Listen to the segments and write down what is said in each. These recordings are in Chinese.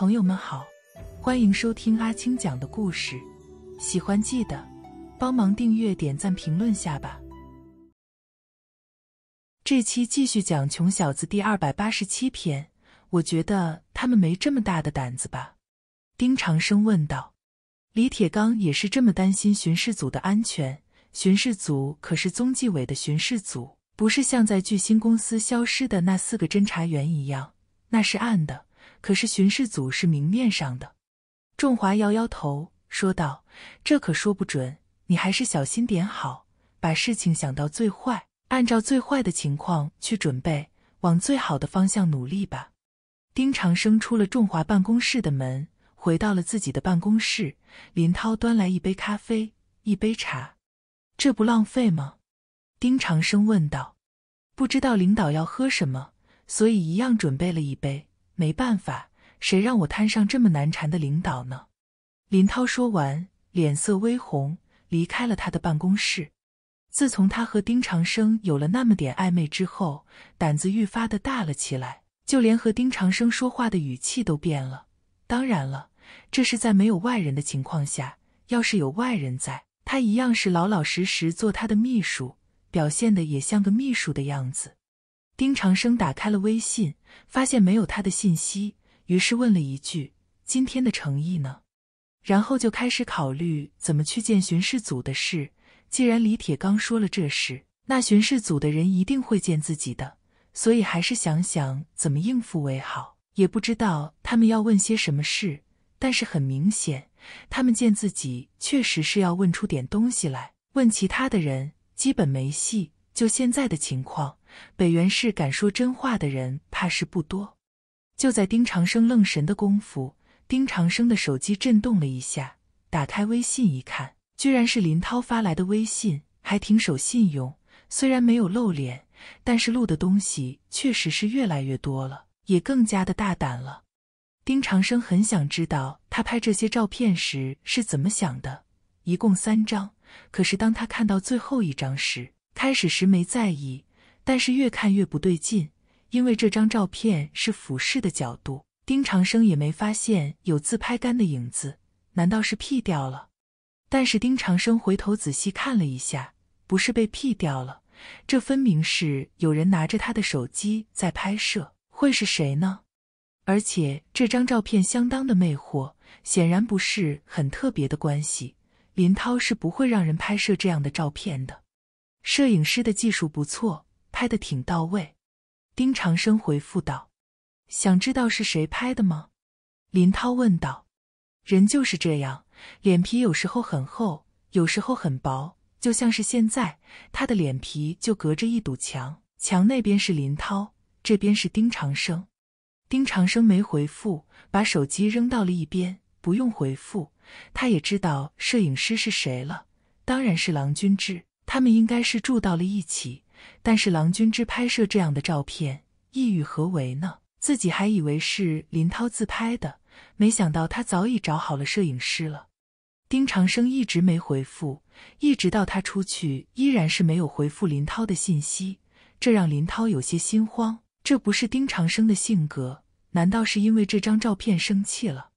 朋友们好，欢迎收听阿青讲的故事。喜欢记得帮忙订阅、点赞、评论下吧。这期继续讲《穷小子》第二百八十七篇。我觉得他们没这么大的胆子吧？丁长生问道。李铁刚也是这么担心巡视组的安全。巡视组可是中纪委的巡视组，不是像在巨星公司消失的那四个侦查员一样，那是暗的。可是巡视组是明面上的，仲华摇摇头说道：“这可说不准，你还是小心点好。把事情想到最坏，按照最坏的情况去准备，往最好的方向努力吧。”丁长生出了仲华办公室的门，回到了自己的办公室。林涛端来一杯咖啡，一杯茶，这不浪费吗？丁长生问道：“不知道领导要喝什么，所以一样准备了一杯。”没办法，谁让我摊上这么难缠的领导呢？林涛说完，脸色微红，离开了他的办公室。自从他和丁长生有了那么点暧昧之后，胆子愈发的大了起来，就连和丁长生说话的语气都变了。当然了，这是在没有外人的情况下，要是有外人在，他一样是老老实实做他的秘书，表现的也像个秘书的样子。丁长生打开了微信，发现没有他的信息，于是问了一句：“今天的诚意呢？”然后就开始考虑怎么去见巡视组的事。既然李铁刚说了这事，那巡视组的人一定会见自己的，所以还是想想怎么应付为好。也不知道他们要问些什么事，但是很明显，他们见自己确实是要问出点东西来。问其他的人基本没戏，就现在的情况。北元氏敢说真话的人怕是不多。就在丁长生愣神的功夫，丁长生的手机震动了一下，打开微信一看，居然是林涛发来的微信，还挺守信用。虽然没有露脸，但是录的东西确实是越来越多了，也更加的大胆了。丁长生很想知道他拍这些照片时是怎么想的。一共三张，可是当他看到最后一张时，开始时没在意。但是越看越不对劲，因为这张照片是俯视的角度，丁长生也没发现有自拍杆的影子。难道是 P 掉了？但是丁长生回头仔细看了一下，不是被 P 掉了，这分明是有人拿着他的手机在拍摄。会是谁呢？而且这张照片相当的魅惑，显然不是很特别的关系。林涛是不会让人拍摄这样的照片的。摄影师的技术不错。拍的挺到位，丁长生回复道：“想知道是谁拍的吗？”林涛问道：“人就是这样，脸皮有时候很厚，有时候很薄。就像是现在，他的脸皮就隔着一堵墙，墙那边是林涛，这边是丁长生。”丁长生没回复，把手机扔到了一边。不用回复，他也知道摄影师是谁了，当然是郎君志。他们应该是住到了一起。但是郎君之拍摄这样的照片意欲何为呢？自己还以为是林涛自拍的，没想到他早已找好了摄影师了。丁长生一直没回复，一直到他出去依然是没有回复林涛的信息，这让林涛有些心慌。这不是丁长生的性格，难道是因为这张照片生气了？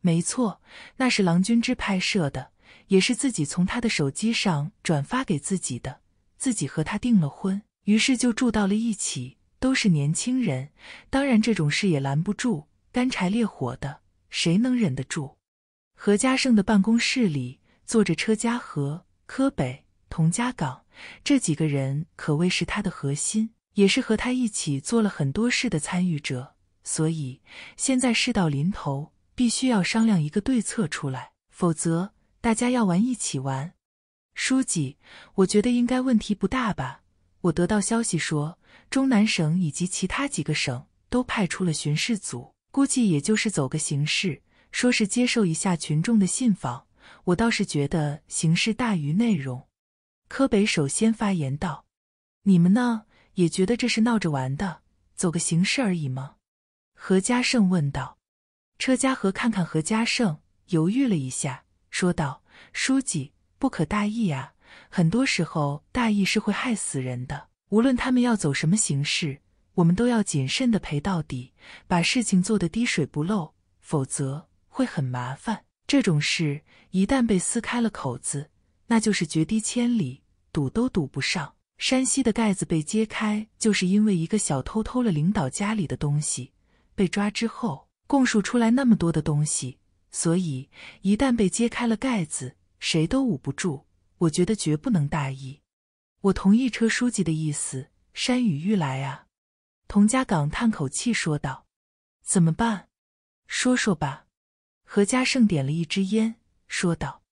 没错，那是郎君之拍摄的，也是自己从他的手机上转发给自己的。自己和他订了婚，于是就住到了一起。都是年轻人，当然这种事也拦不住，干柴烈火的，谁能忍得住？何家胜的办公室里坐着车家河、柯北、童家港这几个人，可谓是他的核心，也是和他一起做了很多事的参与者。所以现在事到临头，必须要商量一个对策出来，否则大家要玩一起玩。书记，我觉得应该问题不大吧。我得到消息说，中南省以及其他几个省都派出了巡视组，估计也就是走个形式，说是接受一下群众的信访。我倒是觉得形式大于内容。柯北首先发言道：“你们呢，也觉得这是闹着玩的，走个形式而已吗？”何家胜问道。车家和看看何家胜，犹豫了一下，说道：“书记。”不可大意啊！很多时候大意是会害死人的。无论他们要走什么形式，我们都要谨慎的陪到底，把事情做得滴水不漏，否则会很麻烦。这种事一旦被撕开了口子，那就是绝堤千里，堵都堵不上。山西的盖子被揭开，就是因为一个小偷偷了领导家里的东西，被抓之后供述出来那么多的东西，所以一旦被揭开了盖子。谁都捂不住，我觉得绝不能大意。我同意车书记的意思，山雨欲来啊！童家岗叹口气说道：“怎么办？说说吧。”何家盛点了一支烟说道：“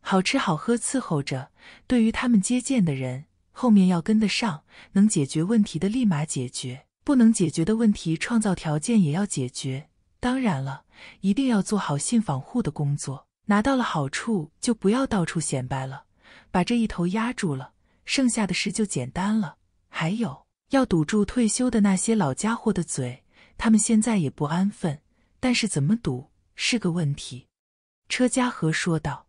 好吃好喝伺候着，对于他们接见的人，后面要跟得上，能解决问题的立马解决，不能解决的问题创造条件也要解决。当然了，一定要做好信访户的工作。”拿到了好处就不要到处显摆了，把这一头压住了，剩下的事就简单了。还有要堵住退休的那些老家伙的嘴，他们现在也不安分，但是怎么堵是个问题。”车家和说道，“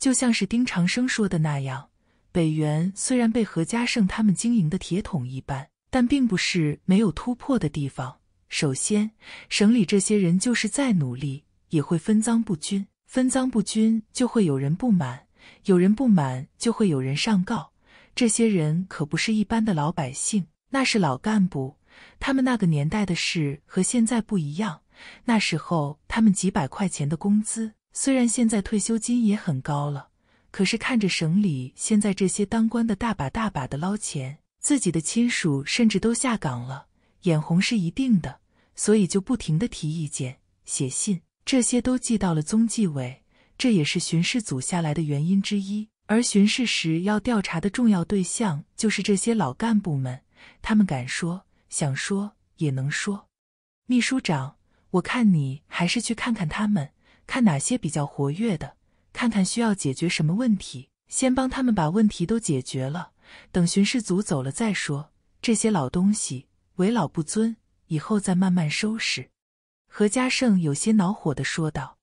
就像是丁长生说的那样，北元虽然被何家胜他们经营的铁桶一般，但并不是没有突破的地方。首先，省里这些人就是再努力，也会分赃不均。”分赃不均，就会有人不满；有人不满，就会有人上告。这些人可不是一般的老百姓，那是老干部。他们那个年代的事和现在不一样。那时候他们几百块钱的工资，虽然现在退休金也很高了，可是看着省里现在这些当官的大把大把的捞钱，自己的亲属甚至都下岗了，眼红是一定的，所以就不停的提意见、写信。这些都寄到了中纪委，这也是巡视组下来的原因之一。而巡视时要调查的重要对象就是这些老干部们，他们敢说、想说也能说。秘书长，我看你还是去看看他们，看哪些比较活跃的，看看需要解决什么问题，先帮他们把问题都解决了，等巡视组走了再说。这些老东西为老不尊，以后再慢慢收拾。何家胜有些恼火的说道：“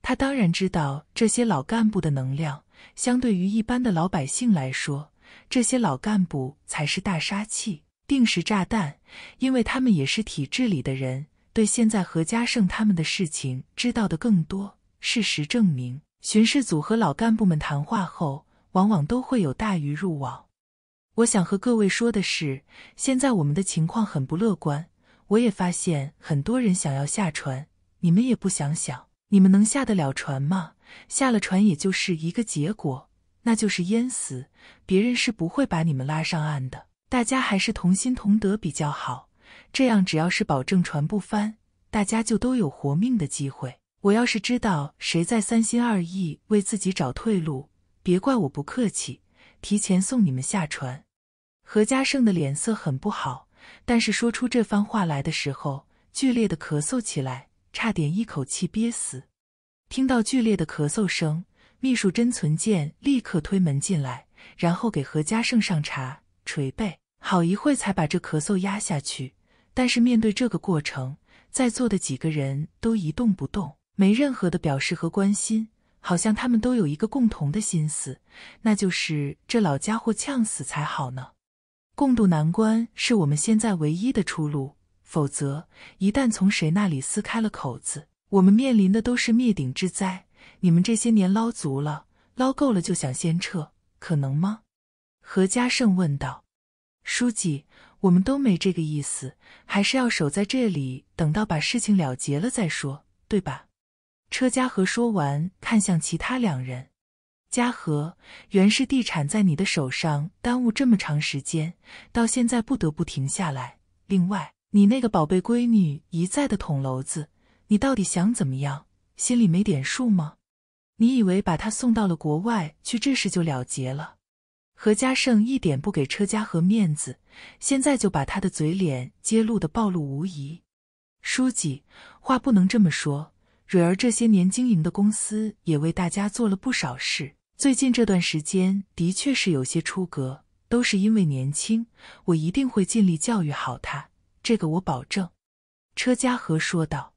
他当然知道这些老干部的能量，相对于一般的老百姓来说，这些老干部才是大杀器、定时炸弹，因为他们也是体制里的人，对现在何家胜他们的事情知道的更多。事实证明，巡视组和老干部们谈话后，往往都会有大鱼入网。我想和各位说的是，现在我们的情况很不乐观。”我也发现很多人想要下船，你们也不想想，你们能下得了船吗？下了船也就是一个结果，那就是淹死。别人是不会把你们拉上岸的。大家还是同心同德比较好，这样只要是保证船不翻，大家就都有活命的机会。我要是知道谁在三心二意为自己找退路，别怪我不客气，提前送你们下船。何家胜的脸色很不好。但是说出这番话来的时候，剧烈的咳嗽起来，差点一口气憋死。听到剧烈的咳嗽声，秘书甄存健立刻推门进来，然后给何家盛上茶、捶背，好一会才把这咳嗽压下去。但是面对这个过程，在座的几个人都一动不动，没任何的表示和关心，好像他们都有一个共同的心思，那就是这老家伙呛死才好呢。共度难关是我们现在唯一的出路，否则一旦从谁那里撕开了口子，我们面临的都是灭顶之灾。你们这些年捞足了、捞够了，就想先撤，可能吗？何家胜问道。书记，我们都没这个意思，还是要守在这里，等到把事情了结了再说，对吧？车家和说完，看向其他两人。嘉禾，原是地产在你的手上耽误这么长时间，到现在不得不停下来。另外，你那个宝贝闺女一再的捅娄子，你到底想怎么样？心里没点数吗？你以为把她送到了国外去，这事就了结了？何家胜一点不给车家和面子，现在就把他的嘴脸揭露的暴露无遗。书记，话不能这么说，蕊儿这些年经营的公司也为大家做了不少事。最近这段时间的确是有些出格，都是因为年轻。我一定会尽力教育好他，这个我保证。”车家和说道。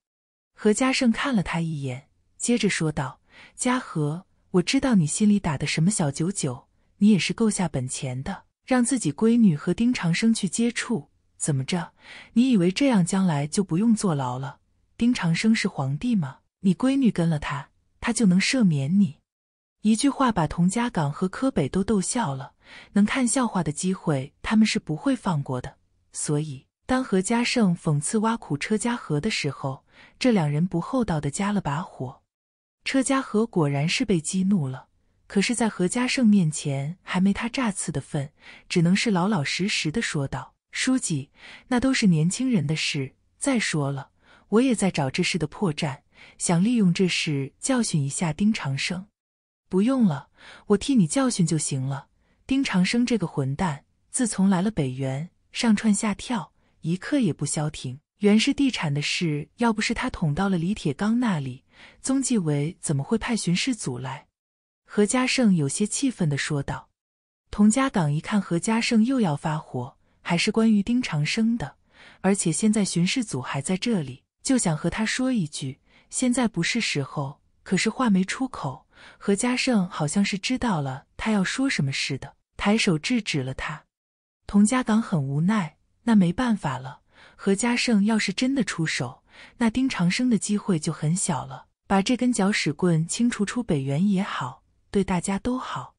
何家盛看了他一眼，接着说道：“家和，我知道你心里打的什么小九九，你也是够下本钱的，让自己闺女和丁长生去接触，怎么着？你以为这样将来就不用坐牢了？丁长生是皇帝吗？你闺女跟了他，他就能赦免你？”一句话把童家港和柯北都逗笑了，能看笑话的机会他们是不会放过的。所以当何家胜讽刺挖苦车家河的时候，这两人不厚道的加了把火。车家河果然是被激怒了，可是，在何家胜面前还没他诈刺的份，只能是老老实实的说道：“书记，那都是年轻人的事。再说了，我也在找这事的破绽，想利用这事教训一下丁长生。”不用了，我替你教训就行了。丁长生这个混蛋，自从来了北园，上窜下跳，一刻也不消停。原氏地产的事，要不是他捅到了李铁刚那里，宗纪委怎么会派巡视组来？何家胜有些气愤的说道。童家岗一看何家胜又要发火，还是关于丁长生的，而且现在巡视组还在这里，就想和他说一句，现在不是时候。可是话没出口。何家胜好像是知道了他要说什么似的，抬手制止了他。童家港很无奈，那没办法了。何家胜要是真的出手，那丁长生的机会就很小了。把这根搅屎棍清除出北原也好，对大家都好。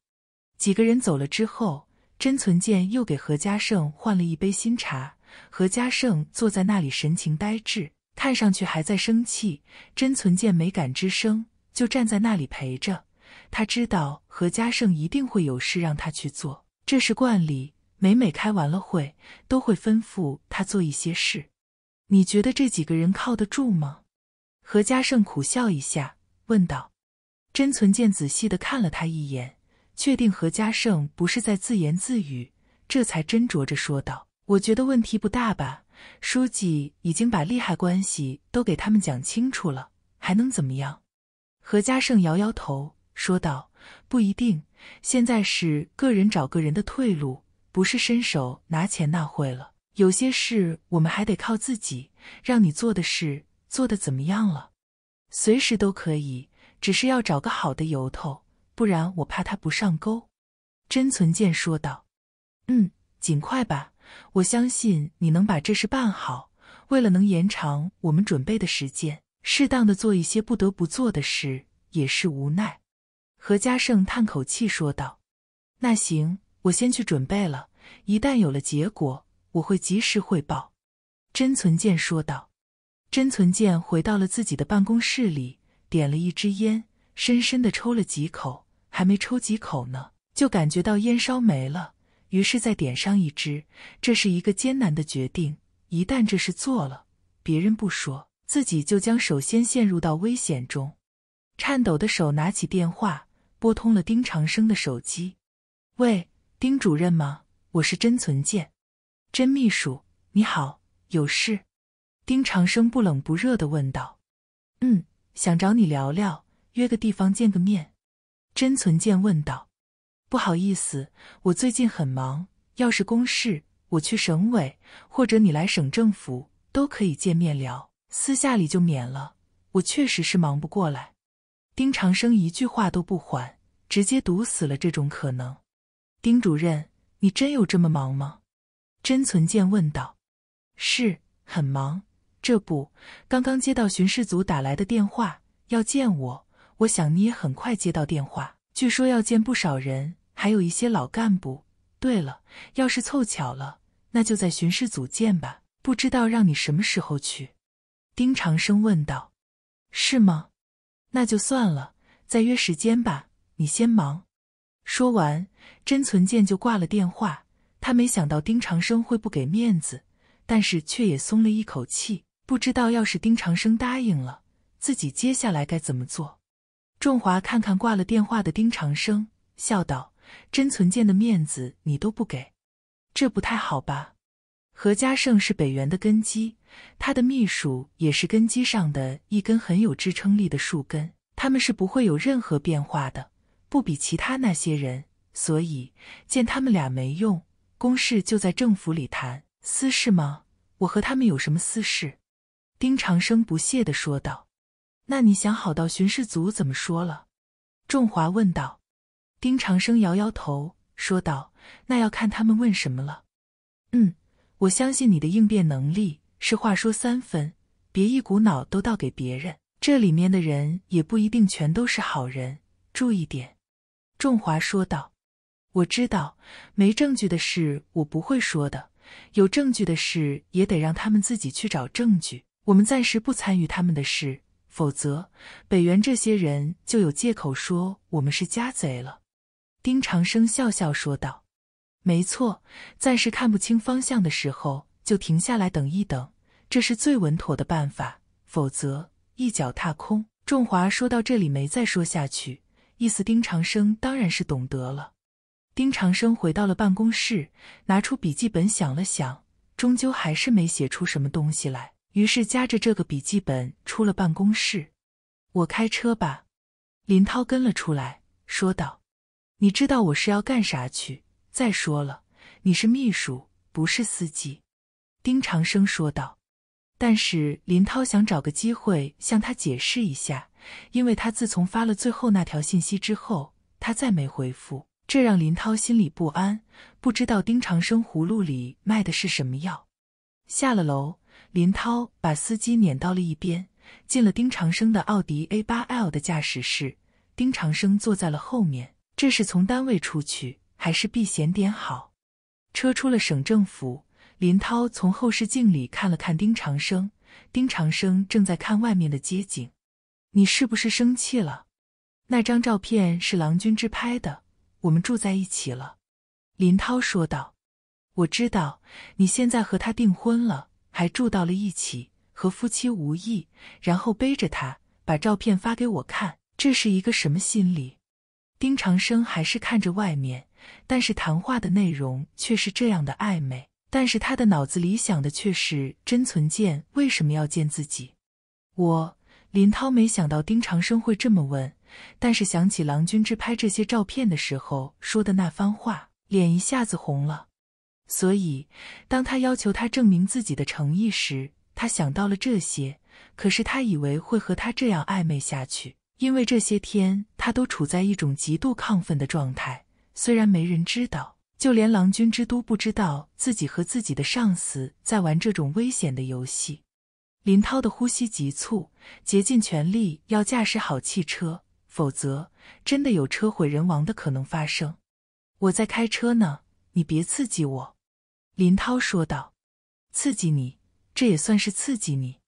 几个人走了之后，甄存健又给何家胜换了一杯新茶。何家胜坐在那里，神情呆滞，看上去还在生气。甄存健没敢吱声。就站在那里陪着他，知道何家盛一定会有事让他去做，这是惯例。每每开完了会，都会吩咐他做一些事。你觉得这几个人靠得住吗？何家盛苦笑一下，问道。真存健仔细的看了他一眼，确定何家盛不是在自言自语，这才斟酌着说道：“我觉得问题不大吧。书记已经把利害关系都给他们讲清楚了，还能怎么样？”何家胜摇摇头，说道：“不一定，现在是个人找个人的退路，不是伸手拿钱那会了。有些事我们还得靠自己。让你做的事做的怎么样了？随时都可以，只是要找个好的由头，不然我怕他不上钩。”甄存健说道：“嗯，尽快吧，我相信你能把这事办好。为了能延长我们准备的时间。”适当的做一些不得不做的事，也是无奈。”何家胜叹口气说道。“那行，我先去准备了。一旦有了结果，我会及时汇报。”甄存健说道。甄存健回到了自己的办公室里，点了一支烟，深深的抽了几口。还没抽几口呢，就感觉到烟烧没了，于是再点上一支。这是一个艰难的决定。一旦这事做了，别人不说。自己就将首先陷入到危险中，颤抖的手拿起电话，拨通了丁长生的手机。“喂，丁主任吗？我是甄存健，甄秘书，你好，有事。”丁长生不冷不热的问道。“嗯，想找你聊聊，约个地方见个面。”甄存健问道。“不好意思，我最近很忙，要是公事，我去省委，或者你来省政府，都可以见面聊。”私下里就免了，我确实是忙不过来。丁长生一句话都不缓，直接堵死了这种可能。丁主任，你真有这么忙吗？甄存健问道。是，很忙。这不，刚刚接到巡视组打来的电话，要见我。我想你也很快接到电话，据说要见不少人，还有一些老干部。对了，要是凑巧了，那就在巡视组见吧。不知道让你什么时候去。丁长生问道：“是吗？那就算了，再约时间吧。你先忙。”说完，甄存健就挂了电话。他没想到丁长生会不给面子，但是却也松了一口气。不知道要是丁长生答应了，自己接下来该怎么做？仲华看看挂了电话的丁长生，笑道：“甄存健的面子你都不给，这不太好吧？”何家胜是北元的根基，他的秘书也是根基上的一根很有支撑力的树根，他们是不会有任何变化的，不比其他那些人。所以见他们俩没用，公事就在政府里谈，私事吗？我和他们有什么私事？丁长生不屑地说道。那你想好到巡视组怎么说了？仲华问道。丁长生摇摇头说道：“那要看他们问什么了。”嗯。我相信你的应变能力。是话说三分，别一股脑都倒给别人。这里面的人也不一定全都是好人，注意点。”仲华说道。“我知道，没证据的事我不会说的。有证据的事也得让他们自己去找证据。我们暂时不参与他们的事，否则北原这些人就有借口说我们是家贼了。”丁长生笑笑说道。没错，暂时看不清方向的时候，就停下来等一等，这是最稳妥的办法。否则一脚踏空。仲华说到这里，没再说下去，意思丁长生当然是懂得了。丁长生回到了办公室，拿出笔记本想了想，终究还是没写出什么东西来，于是夹着这个笔记本出了办公室。我开车吧，林涛跟了出来，说道：“你知道我是要干啥去？”再说了，你是秘书，不是司机。”丁长生说道。但是林涛想找个机会向他解释一下，因为他自从发了最后那条信息之后，他再没回复，这让林涛心里不安，不知道丁长生葫芦里卖的是什么药。下了楼，林涛把司机撵到了一边，进了丁长生的奥迪 A 八 L 的驾驶室，丁长生坐在了后面。这是从单位出去。还是避嫌点好。车出了省政府，林涛从后视镜里看了看丁长生，丁长生正在看外面的街景。你是不是生气了？那张照片是郎君之拍的，我们住在一起了。林涛说道：“我知道你现在和他订婚了，还住到了一起，和夫妻无异。然后背着他把照片发给我看，这是一个什么心理？”丁长生还是看着外面。但是谈话的内容却是这样的暧昧，但是他的脑子里想的却是甄存剑为什么要见自己。我林涛没想到丁长生会这么问，但是想起郎君之拍这些照片的时候说的那番话，脸一下子红了。所以当他要求他证明自己的诚意时，他想到了这些。可是他以为会和他这样暧昧下去，因为这些天他都处在一种极度亢奋的状态。虽然没人知道，就连郎君之都不知道自己和自己的上司在玩这种危险的游戏。林涛的呼吸急促，竭尽全力要驾驶好汽车，否则真的有车毁人亡的可能发生。我在开车呢，你别刺激我。”林涛说道，“刺激你，这也算是刺激你。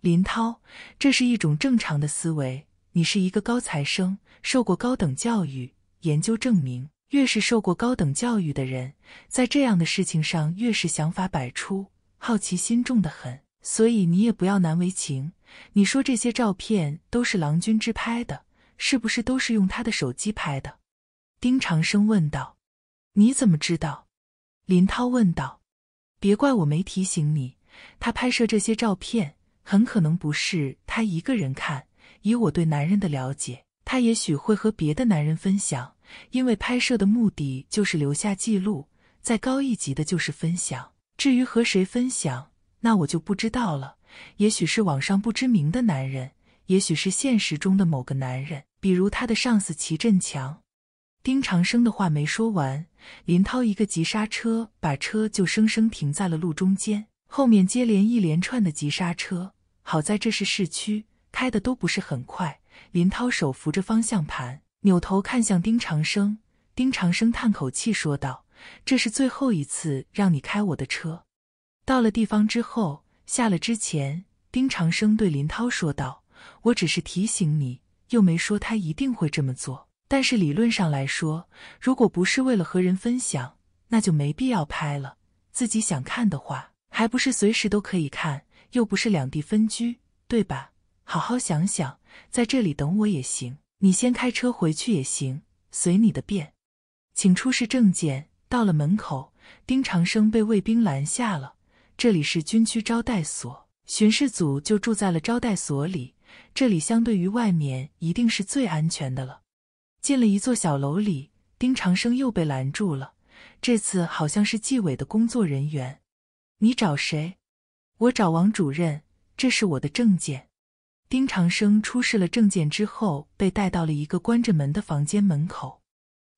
林涛，这是一种正常的思维。你是一个高材生，受过高等教育，研究证明。越是受过高等教育的人，在这样的事情上越是想法百出，好奇心重的很。所以你也不要难为情。你说这些照片都是郎君之拍的，是不是都是用他的手机拍的？丁长生问道。你怎么知道？林涛问道。别怪我没提醒你，他拍摄这些照片，很可能不是他一个人看。以我对男人的了解。他也许会和别的男人分享，因为拍摄的目的就是留下记录。再高一级的就是分享，至于和谁分享，那我就不知道了。也许是网上不知名的男人，也许是现实中的某个男人，比如他的上司齐振强。丁长生的话没说完，林涛一个急刹车，把车就生生停在了路中间。后面接连一连串的急刹车，好在这是市区，开的都不是很快。林涛手扶着方向盘，扭头看向丁长生。丁长生叹口气说道：“这是最后一次让你开我的车。”到了地方之后，下了之前，丁长生对林涛说道：“我只是提醒你，又没说他一定会这么做。但是理论上来说，如果不是为了和人分享，那就没必要拍了。自己想看的话，还不是随时都可以看？又不是两地分居，对吧？好好想想。”在这里等我也行，你先开车回去也行，随你的便。请出示证件。到了门口，丁长生被卫兵拦下了。这里是军区招待所，巡视组就住在了招待所里。这里相对于外面一定是最安全的了。进了一座小楼里，丁长生又被拦住了。这次好像是纪委的工作人员。你找谁？我找王主任。这是我的证件。丁长生出示了证件之后，被带到了一个关着门的房间门口。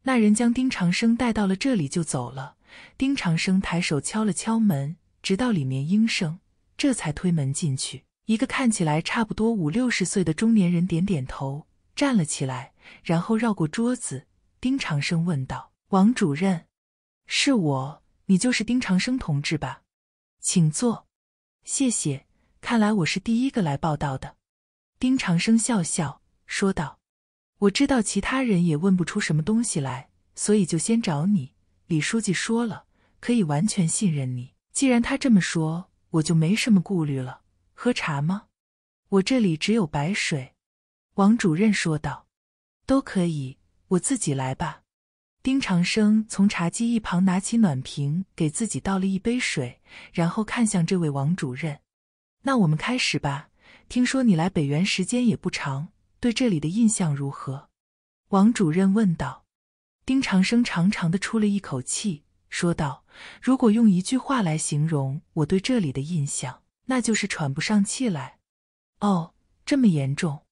那人将丁长生带到了这里就走了。丁长生抬手敲了敲门，直到里面应声，这才推门进去。一个看起来差不多五六十岁的中年人点点头，站了起来，然后绕过桌子。丁长生问道：“王主任，是我，你就是丁长生同志吧？请坐，谢谢。看来我是第一个来报道的。”丁长生笑笑说道：“我知道其他人也问不出什么东西来，所以就先找你。李书记说了，可以完全信任你。既然他这么说，我就没什么顾虑了。喝茶吗？我这里只有白水。”王主任说道：“都可以，我自己来吧。”丁长生从茶几一旁拿起暖瓶，给自己倒了一杯水，然后看向这位王主任：“那我们开始吧。”听说你来北原时间也不长，对这里的印象如何？王主任问道。丁长生长长的出了一口气，说道：“如果用一句话来形容我对这里的印象，那就是喘不上气来。”哦，这么严重？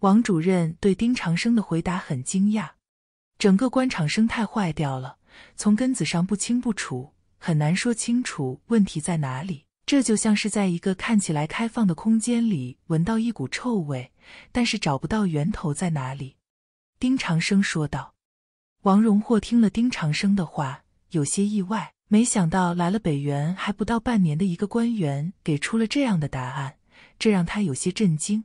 王主任对丁长生的回答很惊讶。整个官场生态坏掉了，从根子上不清不楚，很难说清楚问题在哪里。这就像是在一个看起来开放的空间里闻到一股臭味，但是找不到源头在哪里。丁长生说道。王荣获听了丁长生的话，有些意外，没想到来了北元还不到半年的一个官员给出了这样的答案，这让他有些震惊。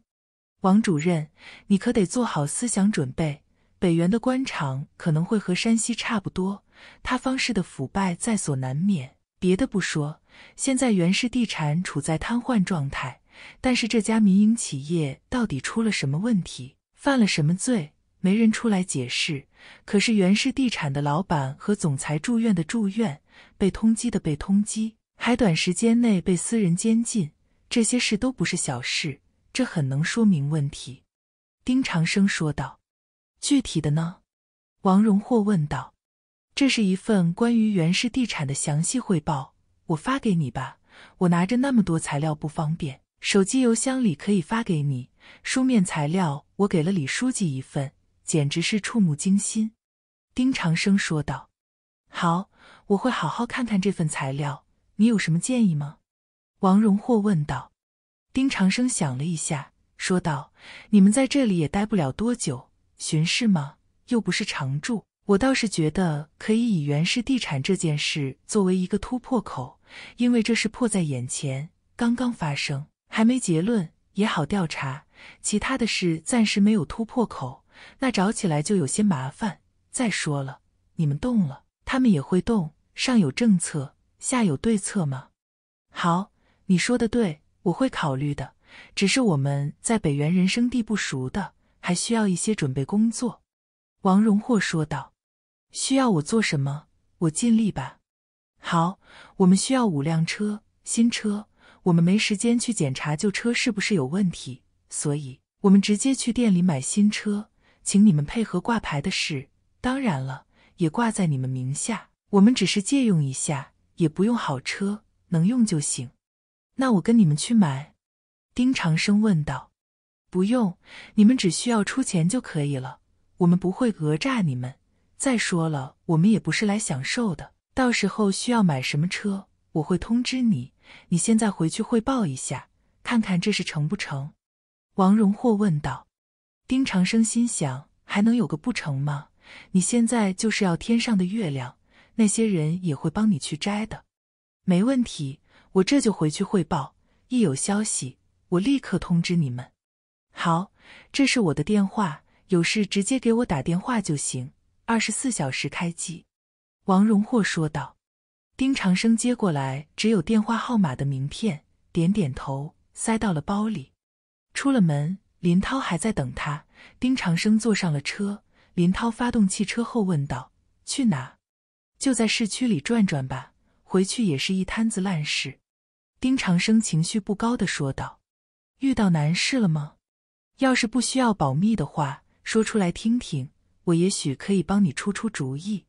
王主任，你可得做好思想准备，北元的官场可能会和山西差不多，塌方式的腐败在所难免。别的不说。现在袁氏地产处在瘫痪状态，但是这家民营企业到底出了什么问题，犯了什么罪，没人出来解释。可是袁氏地产的老板和总裁住院的住院，被通缉的被通缉，还短时间内被私人监禁，这些事都不是小事，这很能说明问题。丁长生说道。具体的呢？王荣获问道。这是一份关于袁氏地产的详细汇报。我发给你吧，我拿着那么多材料不方便，手机邮箱里可以发给你。书面材料我给了李书记一份，简直是触目惊心。”丁长生说道。“好，我会好好看看这份材料，你有什么建议吗？”王荣获问道。丁长生想了一下，说道：“你们在这里也待不了多久，巡视吗？又不是常住。”我倒是觉得可以以原氏地产这件事作为一个突破口，因为这是迫在眼前，刚刚发生，还没结论，也好调查。其他的事暂时没有突破口，那找起来就有些麻烦。再说了，你们动了，他们也会动，上有政策，下有对策吗？好，你说的对，我会考虑的。只是我们在北原人生地不熟的，还需要一些准备工作。”王荣获说道。需要我做什么？我尽力吧。好，我们需要五辆车，新车。我们没时间去检查旧车是不是有问题，所以我们直接去店里买新车，请你们配合挂牌的事。当然了，也挂在你们名下。我们只是借用一下，也不用好车，能用就行。那我跟你们去买。丁长生问道：“不用，你们只需要出钱就可以了，我们不会讹诈你们。”再说了，我们也不是来享受的。到时候需要买什么车，我会通知你。你现在回去汇报一下，看看这事成不成。王荣霍问道。丁长生心想：还能有个不成吗？你现在就是要天上的月亮，那些人也会帮你去摘的，没问题。我这就回去汇报，一有消息我立刻通知你们。好，这是我的电话，有事直接给我打电话就行。二十四小时开机，王荣获说道。丁长生接过来只有电话号码的名片，点点头，塞到了包里。出了门，林涛还在等他。丁长生坐上了车，林涛发动汽车后问道：“去哪？”“就在市区里转转吧，回去也是一摊子烂事。”丁长生情绪不高的说道：“遇到难事了吗？要是不需要保密的话，说出来听听。”我也许可以帮你出出主意，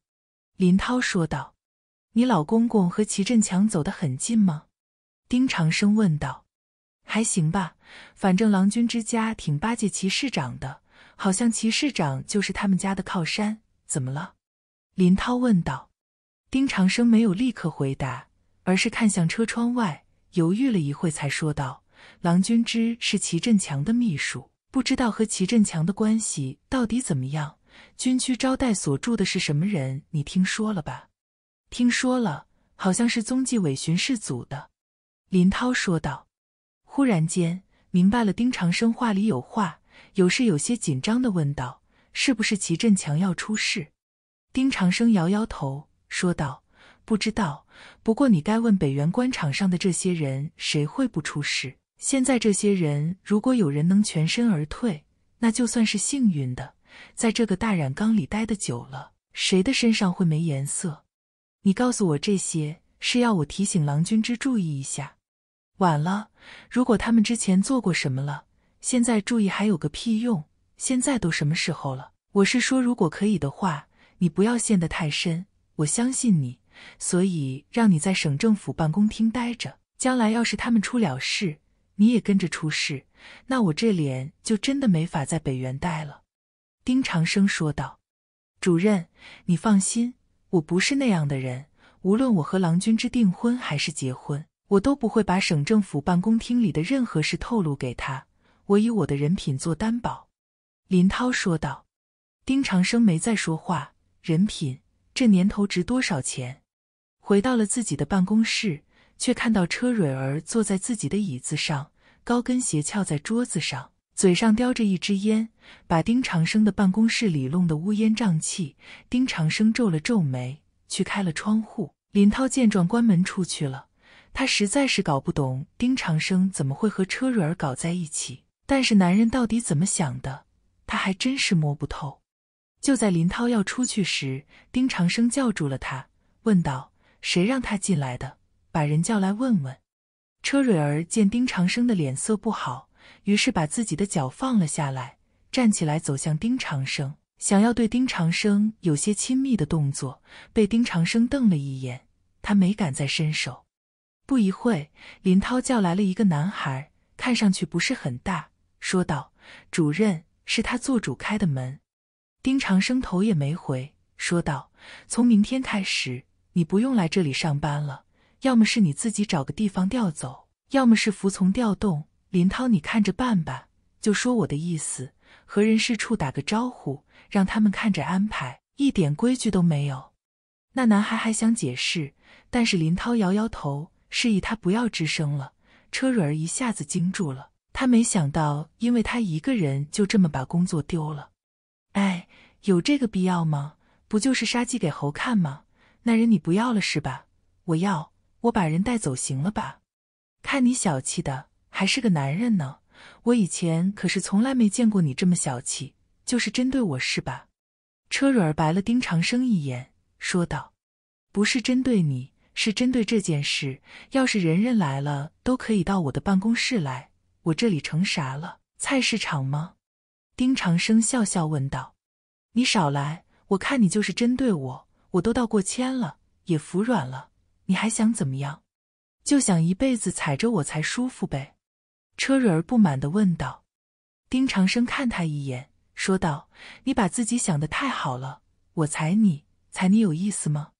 林涛说道。你老公公和齐振强走得很近吗？丁长生问道。还行吧，反正郎君之家挺巴结齐市长的，好像齐市长就是他们家的靠山。怎么了？林涛问道。丁长生没有立刻回答，而是看向车窗外，犹豫了一会，才说道：“郎君之是齐振强的秘书，不知道和齐振强的关系到底怎么样。”军区招待所住的是什么人？你听说了吧？听说了，好像是总纪委巡视组的。林涛说道。忽然间明白了丁长生话里有话，有事有些紧张的问道：“是不是齐振强要出事？”丁长生摇摇头说道：“不知道。不过你该问北原官场上的这些人，谁会不出事？现在这些人，如果有人能全身而退，那就算是幸运的。”在这个大染缸里待的久了，谁的身上会没颜色？你告诉我这些是要我提醒郎君之注意一下？晚了，如果他们之前做过什么了，现在注意还有个屁用？现在都什么时候了？我是说，如果可以的话，你不要陷得太深。我相信你，所以让你在省政府办公厅待着。将来要是他们出了事，你也跟着出事，那我这脸就真的没法在北原待了。丁长生说道：“主任，你放心，我不是那样的人。无论我和郎君之订婚还是结婚，我都不会把省政府办公厅里的任何事透露给他。我以我的人品做担保。”林涛说道。丁长生没再说话。人品这年头值多少钱？回到了自己的办公室，却看到车蕊儿坐在自己的椅子上，高跟鞋翘在桌子上。嘴上叼着一支烟，把丁长生的办公室里弄得乌烟瘴气。丁长生皱了皱眉，去开了窗户。林涛见状，关门出去了。他实在是搞不懂丁长生怎么会和车蕊儿搞在一起，但是男人到底怎么想的，他还真是摸不透。就在林涛要出去时，丁长生叫住了他，问道：“谁让他进来的？把人叫来问问。”车蕊儿见丁长生的脸色不好。于是把自己的脚放了下来，站起来走向丁长生，想要对丁长生有些亲密的动作，被丁长生瞪了一眼，他没敢再伸手。不一会林涛叫来了一个男孩，看上去不是很大，说道：“主任是他做主开的门。”丁长生头也没回，说道：“从明天开始，你不用来这里上班了，要么是你自己找个地方调走，要么是服从调动。”林涛，你看着办吧，就说我的意思，和人事处打个招呼，让他们看着安排。一点规矩都没有。那男孩还想解释，但是林涛摇摇头，示意他不要吱声了。车蕊儿一下子惊住了，他没想到，因为他一个人就这么把工作丢了。哎，有这个必要吗？不就是杀鸡给猴看吗？那人你不要了是吧？我要，我把人带走行了吧？看你小气的。还是个男人呢，我以前可是从来没见过你这么小气，就是针对我是吧？车蕊儿白了丁长生一眼，说道：“不是针对你，是针对这件事。要是人人来了都可以到我的办公室来，我这里成啥了？菜市场吗？”丁长生笑笑问道：“你少来，我看你就是针对我。我都到过千了，也服软了，你还想怎么样？就想一辈子踩着我才舒服呗。”车蕊儿不满的问道：“丁长生，看他一眼，说道：‘你把自己想的太好了，我踩你，踩你有意思吗？’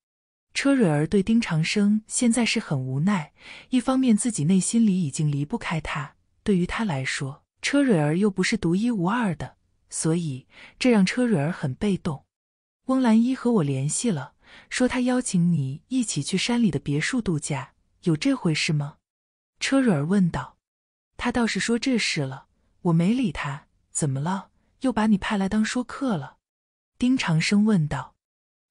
车蕊儿对丁长生现在是很无奈，一方面自己内心里已经离不开他，对于他来说，车蕊儿又不是独一无二的，所以这让车蕊儿很被动。翁兰依和我联系了，说他邀请你一起去山里的别墅度假，有这回事吗？”车蕊儿问道。他倒是说这事了，我没理他。怎么了？又把你派来当说客了？丁长生问道。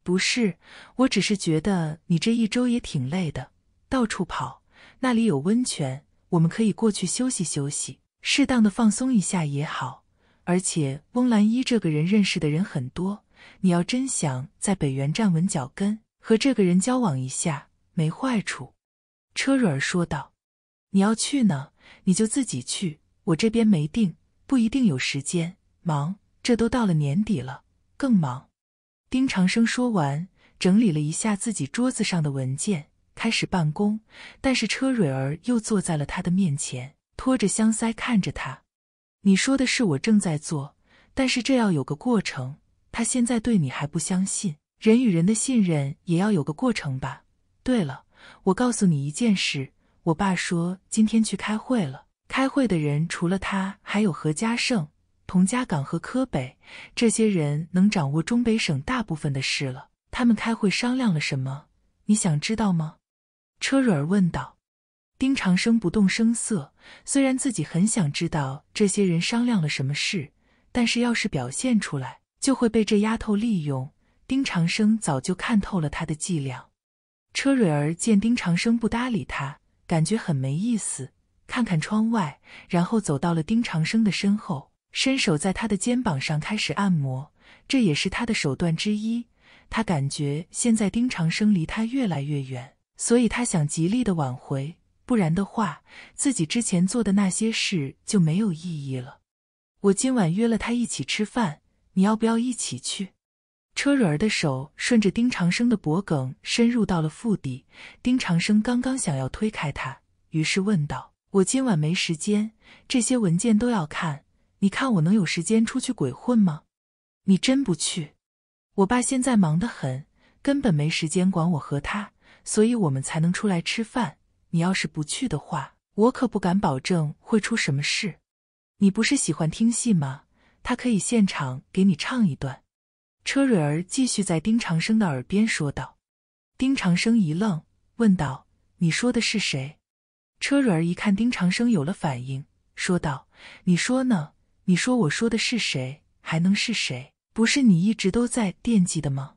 不是，我只是觉得你这一周也挺累的，到处跑。那里有温泉，我们可以过去休息休息，适当的放松一下也好。而且翁兰依这个人认识的人很多，你要真想在北原站稳脚跟，和这个人交往一下没坏处。车蕊儿说道。你要去呢？你就自己去，我这边没定，不一定有时间，忙。这都到了年底了，更忙。丁长生说完，整理了一下自己桌子上的文件，开始办公。但是车蕊儿又坐在了他的面前，托着香腮看着他。你说的是我正在做，但是这要有个过程。他现在对你还不相信，人与人的信任也要有个过程吧？对了，我告诉你一件事。我爸说今天去开会了。开会的人除了他，还有何家胜、童家港和柯北这些人，能掌握中北省大部分的事了。他们开会商量了什么？你想知道吗？车蕊儿问道。丁长生不动声色，虽然自己很想知道这些人商量了什么事，但是要是表现出来，就会被这丫头利用。丁长生早就看透了他的伎俩。车蕊儿见丁长生不搭理他。感觉很没意思，看看窗外，然后走到了丁长生的身后，伸手在他的肩膀上开始按摩。这也是他的手段之一。他感觉现在丁长生离他越来越远，所以他想极力的挽回，不然的话，自己之前做的那些事就没有意义了。我今晚约了他一起吃饭，你要不要一起去？车蕊儿的手顺着丁长生的脖颈深入到了腹底，丁长生刚刚想要推开他，于是问道：“我今晚没时间，这些文件都要看，你看我能有时间出去鬼混吗？”“你真不去？我爸现在忙得很，根本没时间管我和他，所以我们才能出来吃饭。你要是不去的话，我可不敢保证会出什么事。”“你不是喜欢听戏吗？他可以现场给你唱一段。”车蕊儿继续在丁长生的耳边说道：“丁长生一愣，问道：‘你说的是谁？’车蕊儿一看丁长生有了反应，说道：‘你说呢？你说我说的是谁，还能是谁？不是你一直都在惦记的吗？’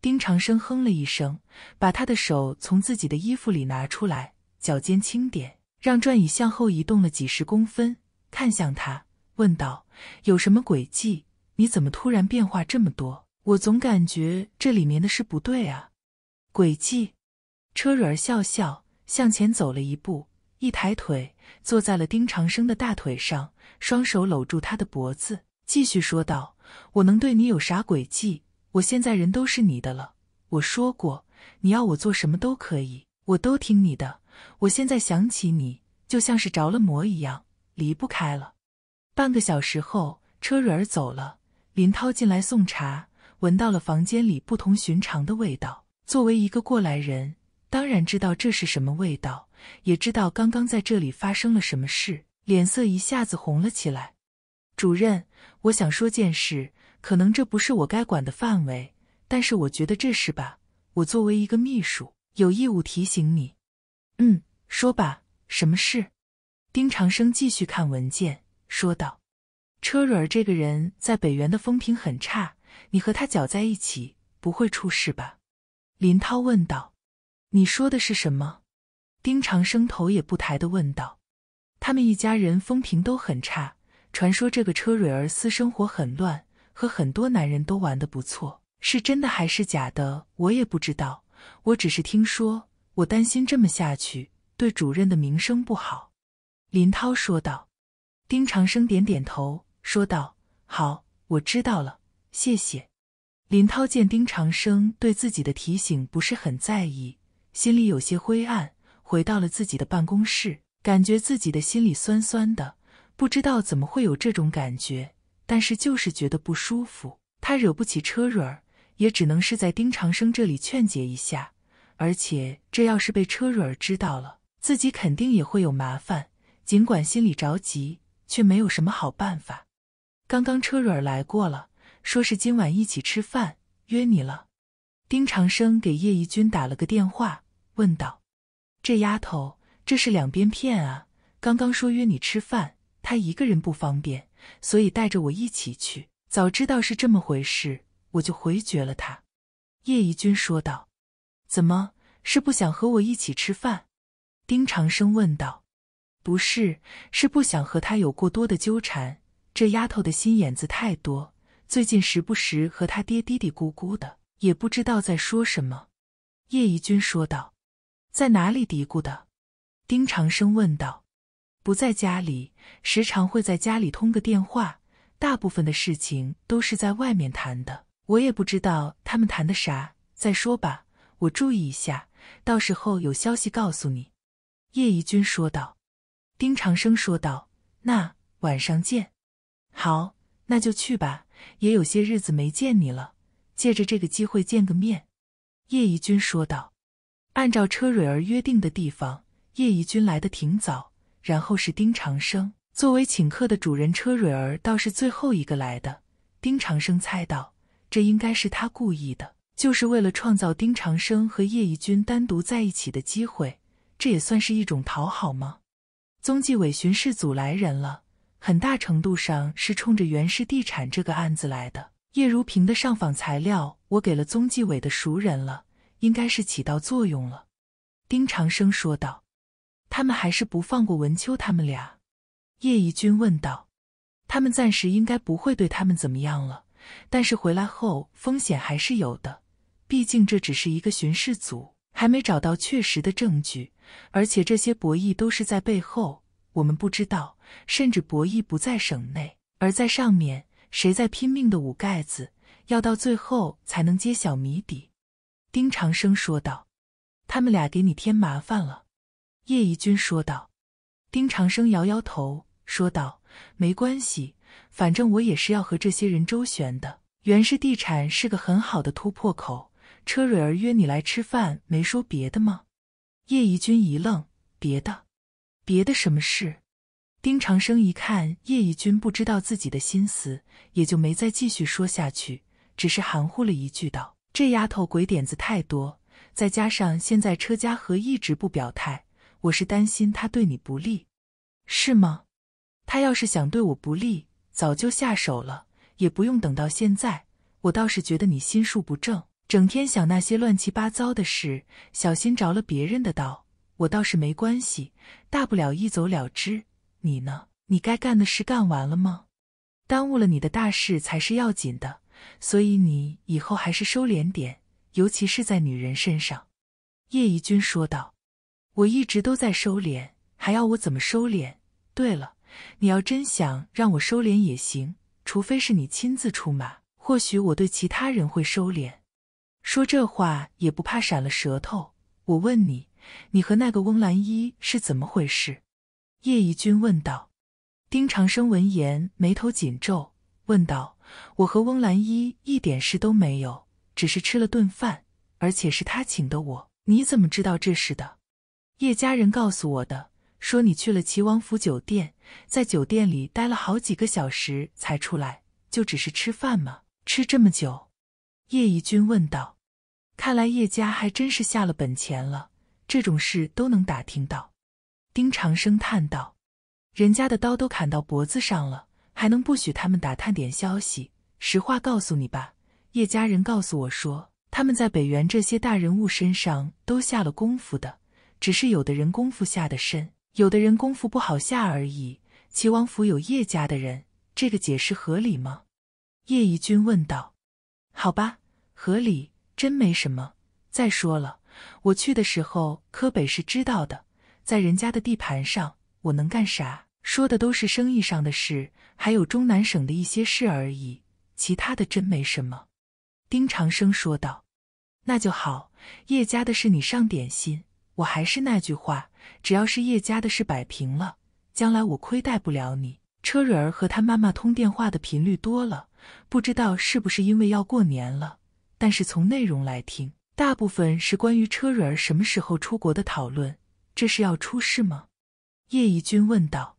丁长生哼了一声，把他的手从自己的衣服里拿出来，脚尖轻点，让转椅向后移动了几十公分，看向他，问道：‘有什么诡计？’”你怎么突然变化这么多？我总感觉这里面的事不对啊，诡计。车蕊儿笑笑，向前走了一步，一抬腿坐在了丁长生的大腿上，双手搂住他的脖子，继续说道：“我能对你有啥诡计？我现在人都是你的了。我说过，你要我做什么都可以，我都听你的。我现在想起你就像是着了魔一样，离不开了。”半个小时后，车蕊儿走了。林涛进来送茶，闻到了房间里不同寻常的味道。作为一个过来人，当然知道这是什么味道，也知道刚刚在这里发生了什么事，脸色一下子红了起来。主任，我想说件事，可能这不是我该管的范围，但是我觉得这事吧，我作为一个秘书，有义务提醒你。嗯，说吧，什么事？丁长生继续看文件，说道。车蕊儿这个人，在北原的风评很差，你和他搅在一起，不会出事吧？林涛问道。你说的是什么？丁长生头也不抬的问道。他们一家人风评都很差，传说这个车蕊儿私生活很乱，和很多男人都玩的不错，是真的还是假的？我也不知道，我只是听说。我担心这么下去，对主任的名声不好。林涛说道。丁长生点点头。说道：“好，我知道了，谢谢。”林涛见丁长生对自己的提醒不是很在意，心里有些灰暗，回到了自己的办公室，感觉自己的心里酸酸的，不知道怎么会有这种感觉，但是就是觉得不舒服。他惹不起车蕊儿，也只能是在丁长生这里劝解一下，而且这要是被车蕊儿知道了，自己肯定也会有麻烦。尽管心里着急，却没有什么好办法。刚刚车蕊儿来过了，说是今晚一起吃饭，约你了。丁长生给叶宜君打了个电话，问道：“这丫头，这是两边骗啊？刚刚说约你吃饭，她一个人不方便，所以带着我一起去。早知道是这么回事，我就回绝了她。”叶宜君说道：“怎么，是不想和我一起吃饭？”丁长生问道：“不是，是不想和他有过多的纠缠。”这丫头的心眼子太多，最近时不时和他爹嘀嘀咕咕的，也不知道在说什么。叶宜君说道：“在哪里嘀咕的？”丁长生问道：“不在家里，时常会在家里通个电话，大部分的事情都是在外面谈的，我也不知道他们谈的啥。再说吧，我注意一下，到时候有消息告诉你。”叶宜君说道。丁长生说道：“那晚上见。”好，那就去吧。也有些日子没见你了，借着这个机会见个面。”叶怡君说道。按照车蕊儿约定的地方，叶怡君来的挺早，然后是丁长生作为请客的主人，车蕊儿倒是最后一个来的。丁长生猜到，这应该是他故意的，就是为了创造丁长生和叶怡君单独在一起的机会。这也算是一种讨好吗？宗纪委巡视组来人了。很大程度上是冲着袁氏地产这个案子来的。叶如萍的上访材料，我给了中纪委的熟人了，应该是起到作用了。丁长生说道：“他们还是不放过文秋他们俩。”叶怡君问道：“他们暂时应该不会对他们怎么样了，但是回来后风险还是有的。毕竟这只是一个巡视组，还没找到确实的证据，而且这些博弈都是在背后。”我们不知道，甚至博弈不在省内，而在上面，谁在拼命的捂盖子，要到最后才能揭晓谜底。”丁长生说道。“他们俩给你添麻烦了。”叶怡君说道。丁长生摇摇头说道：“没关系，反正我也是要和这些人周旋的。原氏地产是个很好的突破口。”车蕊儿约你来吃饭，没说别的吗？”叶怡君一愣：“别的。”别的什么事？丁长生一看叶义君不知道自己的心思，也就没再继续说下去，只是含糊了一句道：“这丫头鬼点子太多，再加上现在车家和一直不表态，我是担心她对你不利，是吗？她要是想对我不利，早就下手了，也不用等到现在。我倒是觉得你心术不正，整天想那些乱七八糟的事，小心着了别人的道。”我倒是没关系，大不了一走了之。你呢？你该干的事干完了吗？耽误了你的大事才是要紧的。所以你以后还是收敛点，尤其是在女人身上。”叶一君说道，“我一直都在收敛，还要我怎么收敛？对了，你要真想让我收敛也行，除非是你亲自出马。或许我对其他人会收敛。说这话也不怕闪了舌头。我问你。你和那个翁兰依是怎么回事？叶宜君问道。丁长生闻言眉头紧皱，问道：“我和翁兰依一点事都没有，只是吃了顿饭，而且是他请的我。你怎么知道这事的？”叶家人告诉我的，说你去了齐王府酒店，在酒店里待了好几个小时才出来，就只是吃饭吗？吃这么久？叶怡君问道。看来叶家还真是下了本钱了。这种事都能打听到，丁长生叹道：“人家的刀都砍到脖子上了，还能不许他们打探点消息？实话告诉你吧，叶家人告诉我说，他们在北元这些大人物身上都下了功夫的，只是有的人功夫下的深，有的人功夫不好下而已。齐王府有叶家的人，这个解释合理吗？”叶宜君问道。“好吧，合理，真没什么。再说了。”我去的时候，柯北是知道的，在人家的地盘上，我能干啥？说的都是生意上的事，还有中南省的一些事而已，其他的真没什么。”丁长生说道，“那就好，叶家的事你上点心。我还是那句话，只要是叶家的事摆平了，将来我亏待不了你。车蕊儿和她妈妈通电话的频率多了，不知道是不是因为要过年了，但是从内容来听。”大部分是关于车蕊儿什么时候出国的讨论。这是要出事吗？叶怡君问道。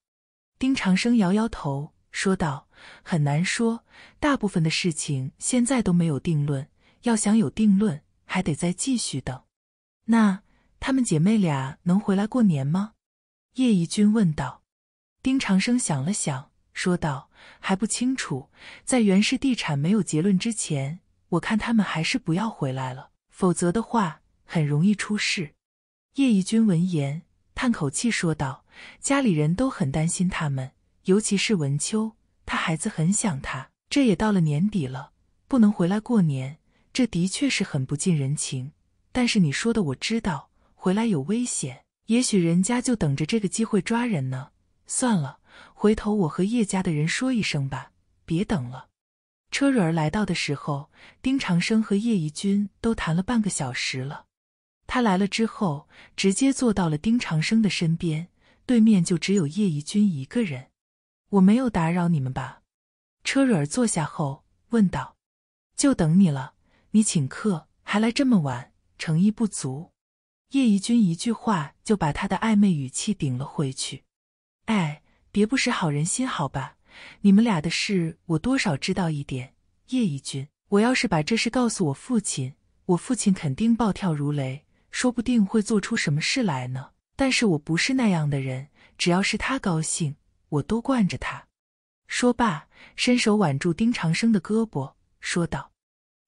丁长生摇摇头说道：“很难说，大部分的事情现在都没有定论。要想有定论，还得再继续等。”那他们姐妹俩能回来过年吗？叶怡君问道。丁长生想了想说道：“还不清楚，在袁氏地产没有结论之前，我看他们还是不要回来了。”否则的话，很容易出事。叶义军闻言叹口气说道：“家里人都很担心他们，尤其是文秋，他孩子很想他。这也到了年底了，不能回来过年，这的确是很不近人情。但是你说的我知道，回来有危险，也许人家就等着这个机会抓人呢。算了，回头我和叶家的人说一声吧，别等了。”车蕊儿来到的时候，丁长生和叶宜君都谈了半个小时了。他来了之后，直接坐到了丁长生的身边，对面就只有叶宜君一个人。我没有打扰你们吧？车蕊儿坐下后问道。就等你了，你请客还来这么晚，诚意不足。叶宜君一句话就把他的暧昧语气顶了回去。哎，别不识好人心，好吧。你们俩的事，我多少知道一点。叶一君，我要是把这事告诉我父亲，我父亲肯定暴跳如雷，说不定会做出什么事来呢。但是我不是那样的人，只要是他高兴，我都惯着他。说罢，伸手挽住丁长生的胳膊，说道：“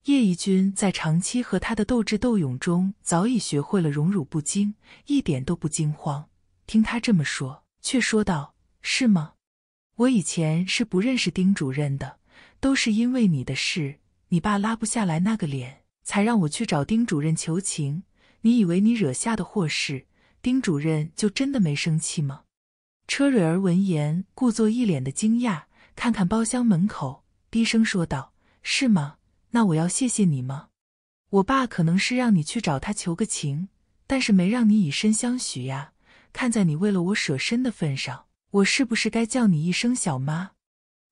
叶一君在长期和他的斗智斗勇中，早已学会了荣辱不惊，一点都不惊慌。听他这么说，却说道：是吗？”我以前是不认识丁主任的，都是因为你的事，你爸拉不下来那个脸，才让我去找丁主任求情。你以为你惹下的祸事，丁主任就真的没生气吗？车蕊儿闻言，故作一脸的惊讶，看看包厢门口，低声说道：“是吗？那我要谢谢你吗？我爸可能是让你去找他求个情，但是没让你以身相许呀。看在你为了我舍身的份上。”我是不是该叫你一声小妈？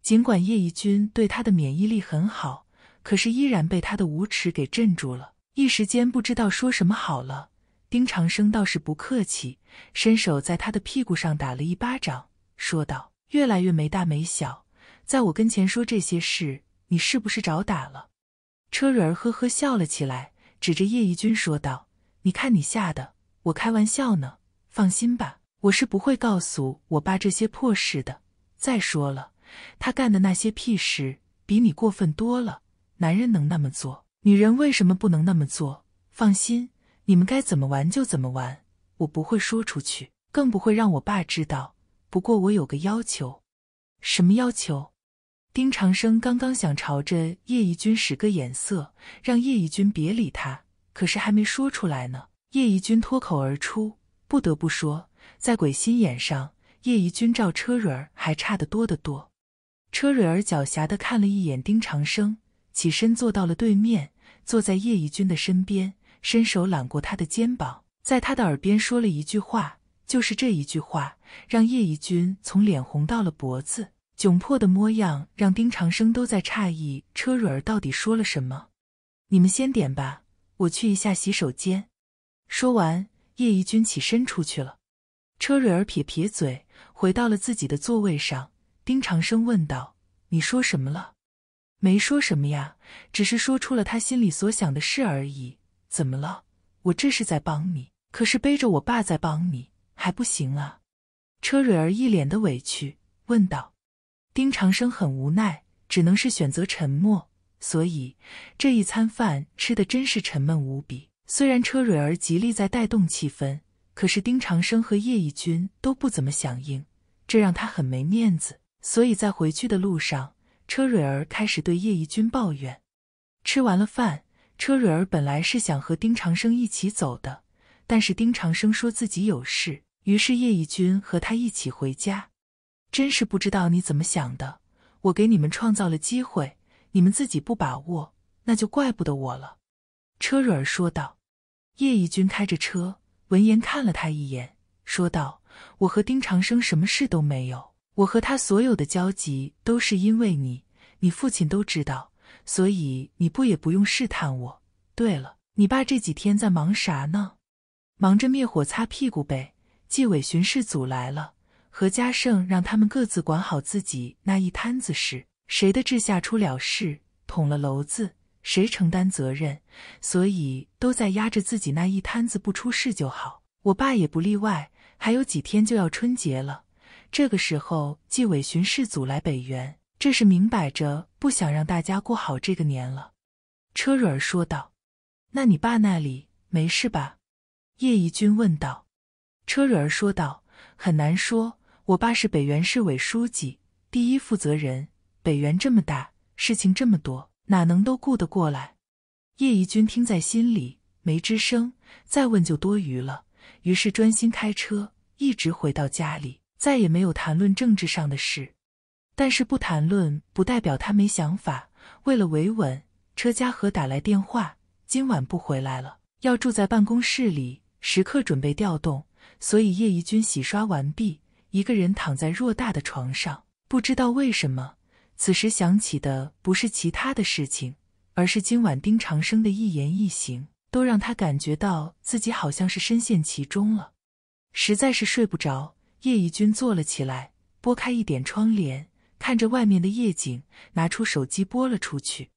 尽管叶一军对他的免疫力很好，可是依然被他的无耻给镇住了，一时间不知道说什么好了。丁长生倒是不客气，伸手在他的屁股上打了一巴掌，说道：“越来越没大没小，在我跟前说这些事，你是不是找打了？”车蕊儿呵呵笑了起来，指着叶一军说道：“你看你吓的，我开玩笑呢，放心吧。”我是不会告诉我爸这些破事的。再说了，他干的那些屁事比你过分多了。男人能那么做，女人为什么不能那么做？放心，你们该怎么玩就怎么玩，我不会说出去，更不会让我爸知道。不过我有个要求。什么要求？丁长生刚刚想朝着叶一军使个眼色，让叶一军别理他，可是还没说出来呢。叶一军脱口而出：“不得不说。”在鬼心眼上，叶宜君照车蕊儿还差得多得多。车蕊儿狡黠的看了一眼丁长生，起身坐到了对面，坐在叶宜君的身边，伸手揽过他的肩膀，在他的耳边说了一句话。就是这一句话，让叶宜君从脸红到了脖子，窘迫的模样让丁长生都在诧异，车蕊儿到底说了什么。你们先点吧，我去一下洗手间。说完，叶宜君起身出去了。车蕊儿撇撇嘴，回到了自己的座位上。丁长生问道：“你说什么了？”“没说什么呀，只是说出了他心里所想的事而已。”“怎么了？我这是在帮你，可是背着我爸在帮你，还不行啊？”车蕊儿一脸的委屈问道。丁长生很无奈，只能是选择沉默。所以这一餐饭吃的真是沉闷无比。虽然车蕊儿极力在带动气氛。可是丁长生和叶一君都不怎么响应，这让他很没面子。所以在回去的路上，车蕊儿开始对叶一君抱怨。吃完了饭，车蕊儿本来是想和丁长生一起走的，但是丁长生说自己有事，于是叶一君和他一起回家。真是不知道你怎么想的，我给你们创造了机会，你们自己不把握，那就怪不得我了。”车蕊儿说道。叶一君开着车。闻言看了他一眼，说道：“我和丁长生什么事都没有，我和他所有的交集都是因为你，你父亲都知道，所以你不也不用试探我。对了，你爸这几天在忙啥呢？忙着灭火擦屁股呗。纪委巡视组来了，何家胜让他们各自管好自己那一摊子事，谁的治下出了事，捅了篓子。”谁承担责任？所以都在压着自己那一摊子不出事就好。我爸也不例外。还有几天就要春节了，这个时候纪委巡视组来北原，这是明摆着不想让大家过好这个年了。”车蕊儿说道。“那你爸那里没事吧？”叶宜君问道。车蕊儿说道：“很难说。我爸是北原市委书记，第一负责人。北原这么大，事情这么多。”哪能都顾得过来？叶宜君听在心里，没吱声。再问就多余了。于是专心开车，一直回到家里，再也没有谈论政治上的事。但是不谈论不代表他没想法。为了维稳，车家和打来电话，今晚不回来了，要住在办公室里，时刻准备调动。所以叶宜君洗刷完毕，一个人躺在偌大的床上，不知道为什么。此时想起的不是其他的事情，而是今晚丁长生的一言一行，都让他感觉到自己好像是深陷其中了，实在是睡不着。叶亦君坐了起来，拨开一点窗帘，看着外面的夜景，拿出手机拨了出去。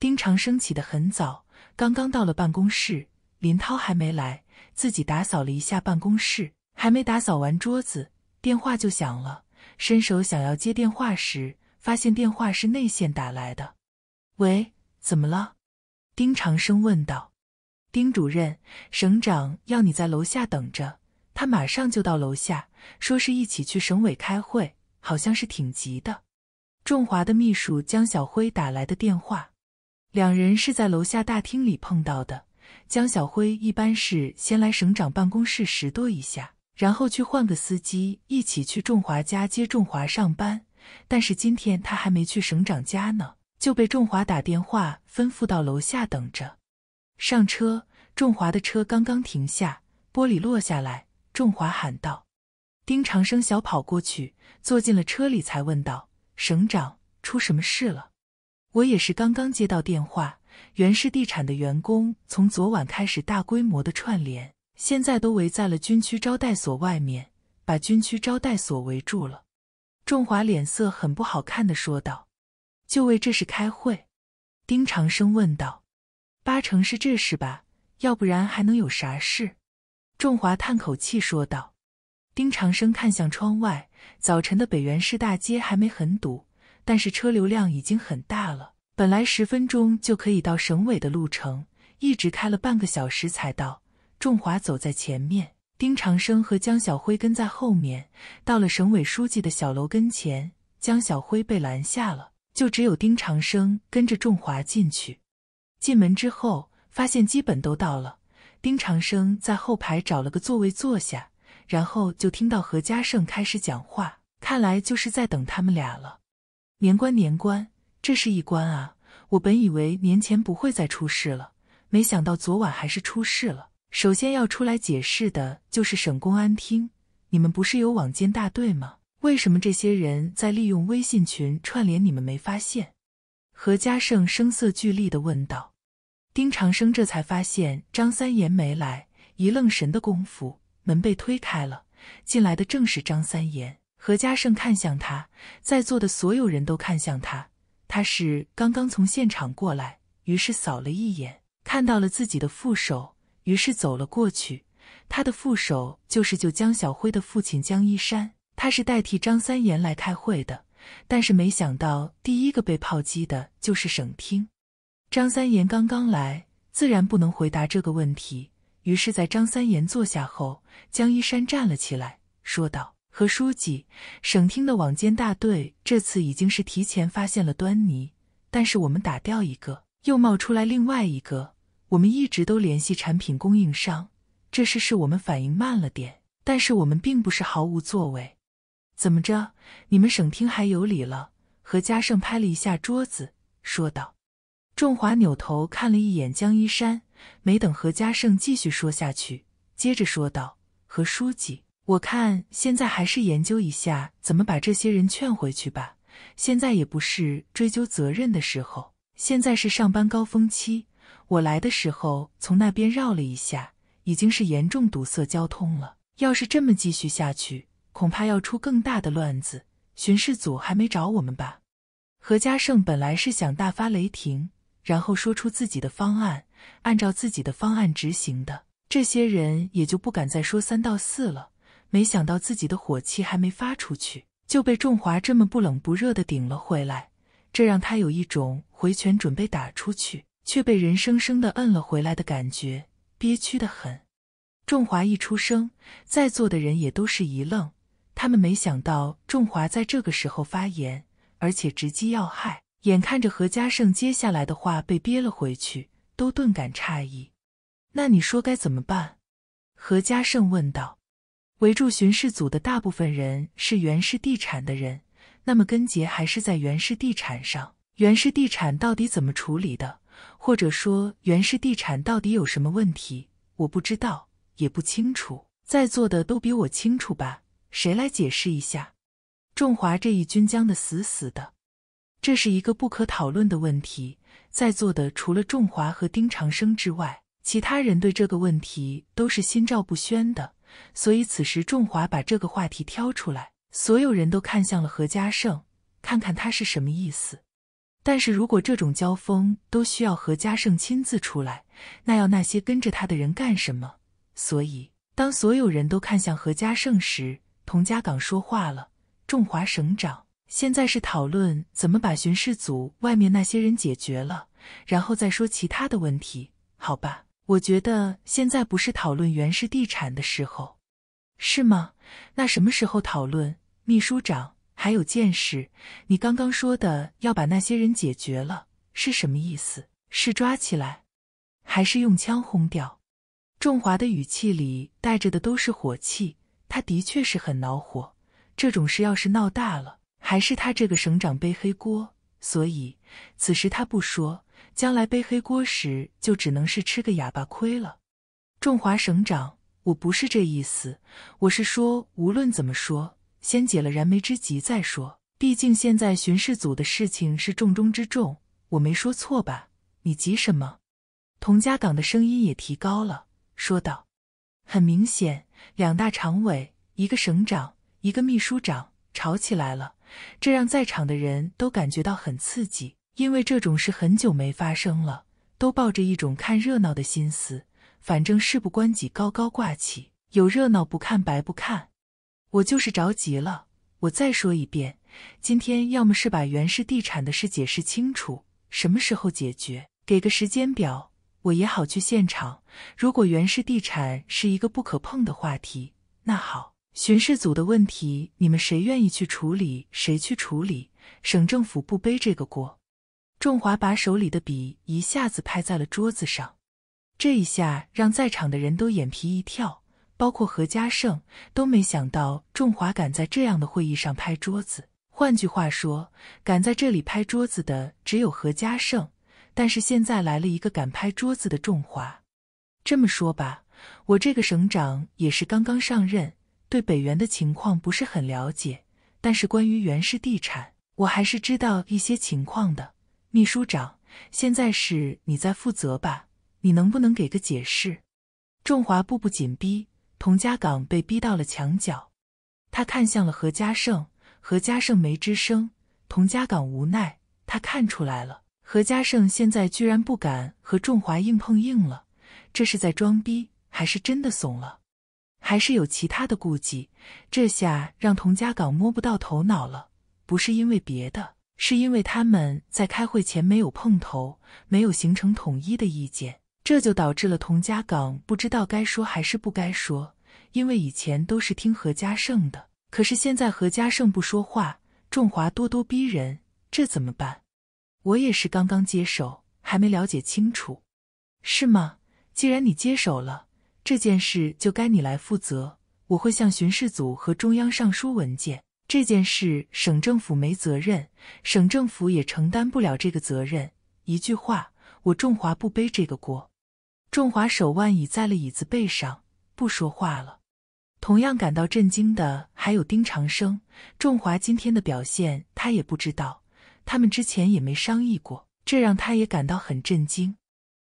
丁长生起得很早，刚刚到了办公室，林涛还没来，自己打扫了一下办公室，还没打扫完桌子，电话就响了。伸手想要接电话时，发现电话是内线打来的。“喂，怎么了？”丁长生问道。“丁主任，省长要你在楼下等着，他马上就到楼下，说是一起去省委开会，好像是挺急的。”仲华的秘书江小辉打来的电话。两人是在楼下大厅里碰到的。江小辉一般是先来省长办公室拾掇一下，然后去换个司机，一起去仲华家接仲华上班。但是今天他还没去省长家呢，就被仲华打电话吩咐到楼下等着。上车，仲华的车刚刚停下，玻璃落下来，仲华喊道：“丁长生，小跑过去，坐进了车里，才问道：省长出什么事了？我也是刚刚接到电话，原氏地产的员工从昨晚开始大规模的串联，现在都围在了军区招待所外面，把军区招待所围住了。”仲华脸色很不好看的说道：“就为这事开会？”丁长生问道。“八成是这事吧，要不然还能有啥事？”仲华叹口气说道。丁长生看向窗外，早晨的北园市大街还没很堵，但是车流量已经很大了。本来十分钟就可以到省委的路程，一直开了半个小时才到。仲华走在前面。丁长生和江小辉跟在后面，到了省委书记的小楼跟前，江小辉被拦下了，就只有丁长生跟着仲华进去。进门之后，发现基本都到了。丁长生在后排找了个座位坐下，然后就听到何家胜开始讲话。看来就是在等他们俩了。年关年关，这是一关啊！我本以为年前不会再出事了，没想到昨晚还是出事了。首先要出来解释的就是省公安厅，你们不是有网监大队吗？为什么这些人在利用微信群串联？你们没发现？何家胜声色俱厉地问道。丁长生这才发现张三爷没来，一愣神的功夫，门被推开了，进来的正是张三爷。何家胜看向他，在座的所有人都看向他，他是刚刚从现场过来，于是扫了一眼，看到了自己的副手。于是走了过去，他的副手就是救江小辉的父亲江一山，他是代替张三岩来开会的。但是没想到，第一个被炮击的就是省厅。张三岩刚刚来，自然不能回答这个问题。于是，在张三岩坐下后，江一山站了起来，说道：“何书记，省厅的网监大队这次已经是提前发现了端倪，但是我们打掉一个，又冒出来另外一个。”我们一直都联系产品供应商，这事是我们反应慢了点，但是我们并不是毫无作为。怎么着？你们省厅还有理了？何家胜拍了一下桌子，说道。仲华扭头看了一眼江一山，没等何家胜继续说下去，接着说道：“何书记，我看现在还是研究一下怎么把这些人劝回去吧。现在也不是追究责任的时候，现在是上班高峰期。”我来的时候从那边绕了一下，已经是严重堵塞交通了。要是这么继续下去，恐怕要出更大的乱子。巡视组还没找我们吧？何家胜本来是想大发雷霆，然后说出自己的方案，按照自己的方案执行的，这些人也就不敢再说三道四了。没想到自己的火气还没发出去，就被仲华这么不冷不热的顶了回来，这让他有一种回拳准备打出去。却被人生生的摁了回来的感觉，憋屈的很。仲华一出生，在座的人也都是一愣，他们没想到仲华在这个时候发言，而且直击要害。眼看着何家胜接下来的话被憋了回去，都顿感诧异。那你说该怎么办？何家胜问道。围住巡视组的大部分人是袁氏地产的人，那么根结还是在袁氏地产上。袁氏地产到底怎么处理的？或者说，袁氏地产到底有什么问题？我不知道，也不清楚。在座的都比我清楚吧？谁来解释一下？仲华这一军将的死死的，这是一个不可讨论的问题。在座的除了仲华和丁长生之外，其他人对这个问题都是心照不宣的。所以此时，仲华把这个话题挑出来，所有人都看向了何家胜，看看他是什么意思。但是如果这种交锋都需要何家胜亲自出来，那要那些跟着他的人干什么？所以，当所有人都看向何家胜时，童家港说话了：“仲华省长，现在是讨论怎么把巡视组外面那些人解决了，然后再说其他的问题，好吧？我觉得现在不是讨论袁氏地产的时候，是吗？那什么时候讨论？秘书长。”还有见识，你刚刚说的要把那些人解决了是什么意思？是抓起来，还是用枪轰掉？仲华的语气里带着的都是火气，他的确是很恼火。这种事要是闹大了，还是他这个省长背黑锅。所以此时他不说，将来背黑锅时就只能是吃个哑巴亏了。仲华省长，我不是这意思，我是说，无论怎么说。先解了燃眉之急再说，毕竟现在巡视组的事情是重中之重。我没说错吧？你急什么？童家港的声音也提高了，说道：“很明显，两大常委，一个省长，一个秘书长吵起来了。这让在场的人都感觉到很刺激，因为这种事很久没发生了，都抱着一种看热闹的心思，反正事不关己，高高挂起，有热闹不看白不看。”我就是着急了。我再说一遍，今天要么是把袁氏地产的事解释清楚，什么时候解决，给个时间表，我也好去现场。如果袁氏地产是一个不可碰的话题，那好，巡视组的问题，你们谁愿意去处理，谁去处理，省政府不背这个锅。仲华把手里的笔一下子拍在了桌子上，这一下让在场的人都眼皮一跳。包括何家盛都没想到仲华敢在这样的会议上拍桌子。换句话说，敢在这里拍桌子的只有何家盛。但是现在来了一个敢拍桌子的仲华。这么说吧，我这个省长也是刚刚上任，对北原的情况不是很了解。但是关于原氏地产，我还是知道一些情况的。秘书长，现在是你在负责吧？你能不能给个解释？仲华步步紧逼。童家港被逼到了墙角，他看向了何家胜，何家胜没吱声。童家港无奈，他看出来了，何家胜现在居然不敢和仲华硬碰硬了，这是在装逼还是真的怂了？还是有其他的顾忌？这下让童家港摸不到头脑了。不是因为别的，是因为他们在开会前没有碰头，没有形成统一的意见。这就导致了童家港不知道该说还是不该说，因为以前都是听何家胜的，可是现在何家胜不说话，仲华咄咄逼人，这怎么办？我也是刚刚接手，还没了解清楚，是吗？既然你接手了这件事，就该你来负责。我会向巡视组和中央上书文件。这件事省政府没责任，省政府也承担不了这个责任。一句话，我仲华不背这个锅。仲华手腕倚在了椅子背上，不说话了。同样感到震惊的还有丁长生。仲华今天的表现，他也不知道，他们之前也没商议过，这让他也感到很震惊。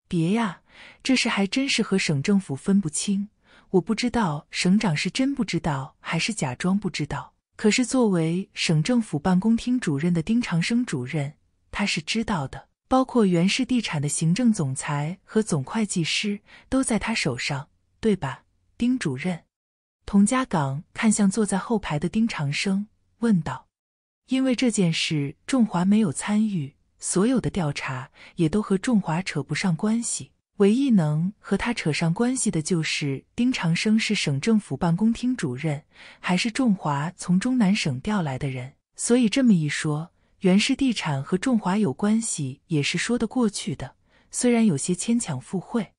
别呀，这事还真是和省政府分不清。我不知道省长是真不知道还是假装不知道，可是作为省政府办公厅主任的丁长生主任，他是知道的。包括袁氏地产的行政总裁和总会计师都在他手上，对吧，丁主任？童家港看向坐在后排的丁长生，问道：“因为这件事，仲华没有参与，所有的调查也都和仲华扯不上关系。唯一能和他扯上关系的，就是丁长生是省政府办公厅主任，还是仲华从中南省调来的人。所以这么一说。”原氏地产和仲华有关系，也是说得过去的，虽然有些牵强附会。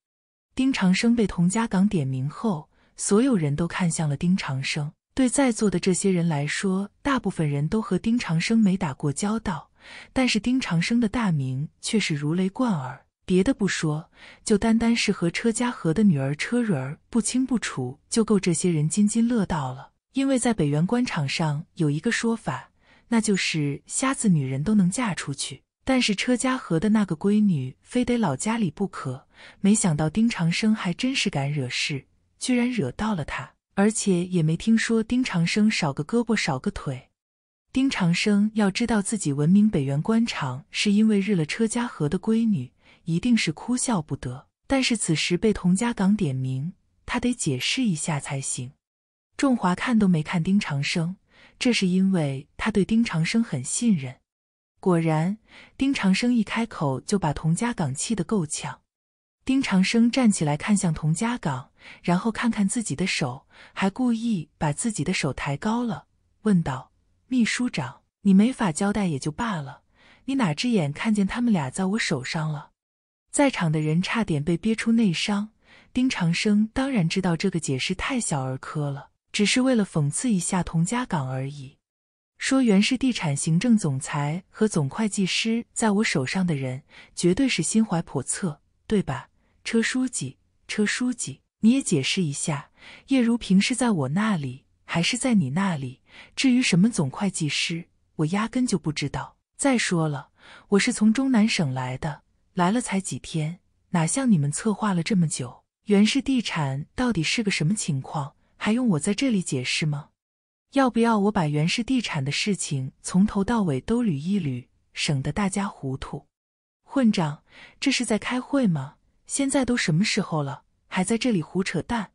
丁长生被童家港点名后，所有人都看向了丁长生。对在座的这些人来说，大部分人都和丁长生没打过交道，但是丁长生的大名却是如雷贯耳。别的不说，就单单是和车家河的女儿车蕊儿不清不楚，就够这些人津津乐道了。因为在北元官场上有一个说法。那就是瞎子，女人都能嫁出去，但是车家河的那个闺女非得老家里不可。没想到丁长生还真是敢惹事，居然惹到了他，而且也没听说丁长生少个胳膊少个腿。丁长生要知道自己闻名北元官场是因为日了车家河的闺女，一定是哭笑不得。但是此时被童家港点名，他得解释一下才行。仲华看都没看丁长生。这是因为他对丁长生很信任。果然，丁长生一开口就把童家港气得够呛。丁长生站起来，看向童家港，然后看看自己的手，还故意把自己的手抬高了，问道：“秘书长，你没法交代也就罢了，你哪只眼看见他们俩在我手上了？”在场的人差点被憋出内伤。丁长生当然知道这个解释太小儿科了。只是为了讽刺一下童家港而已。说袁氏地产行政总裁和总会计师在我手上的人，绝对是心怀叵测，对吧？车书记，车书记，你也解释一下，叶如萍是在我那里，还是在你那里？至于什么总会计师，我压根就不知道。再说了，我是从中南省来的，来了才几天，哪像你们策划了这么久？袁氏地产到底是个什么情况？还用我在这里解释吗？要不要我把袁氏地产的事情从头到尾都捋一捋，省得大家糊涂？混账！这是在开会吗？现在都什么时候了，还在这里胡扯淡？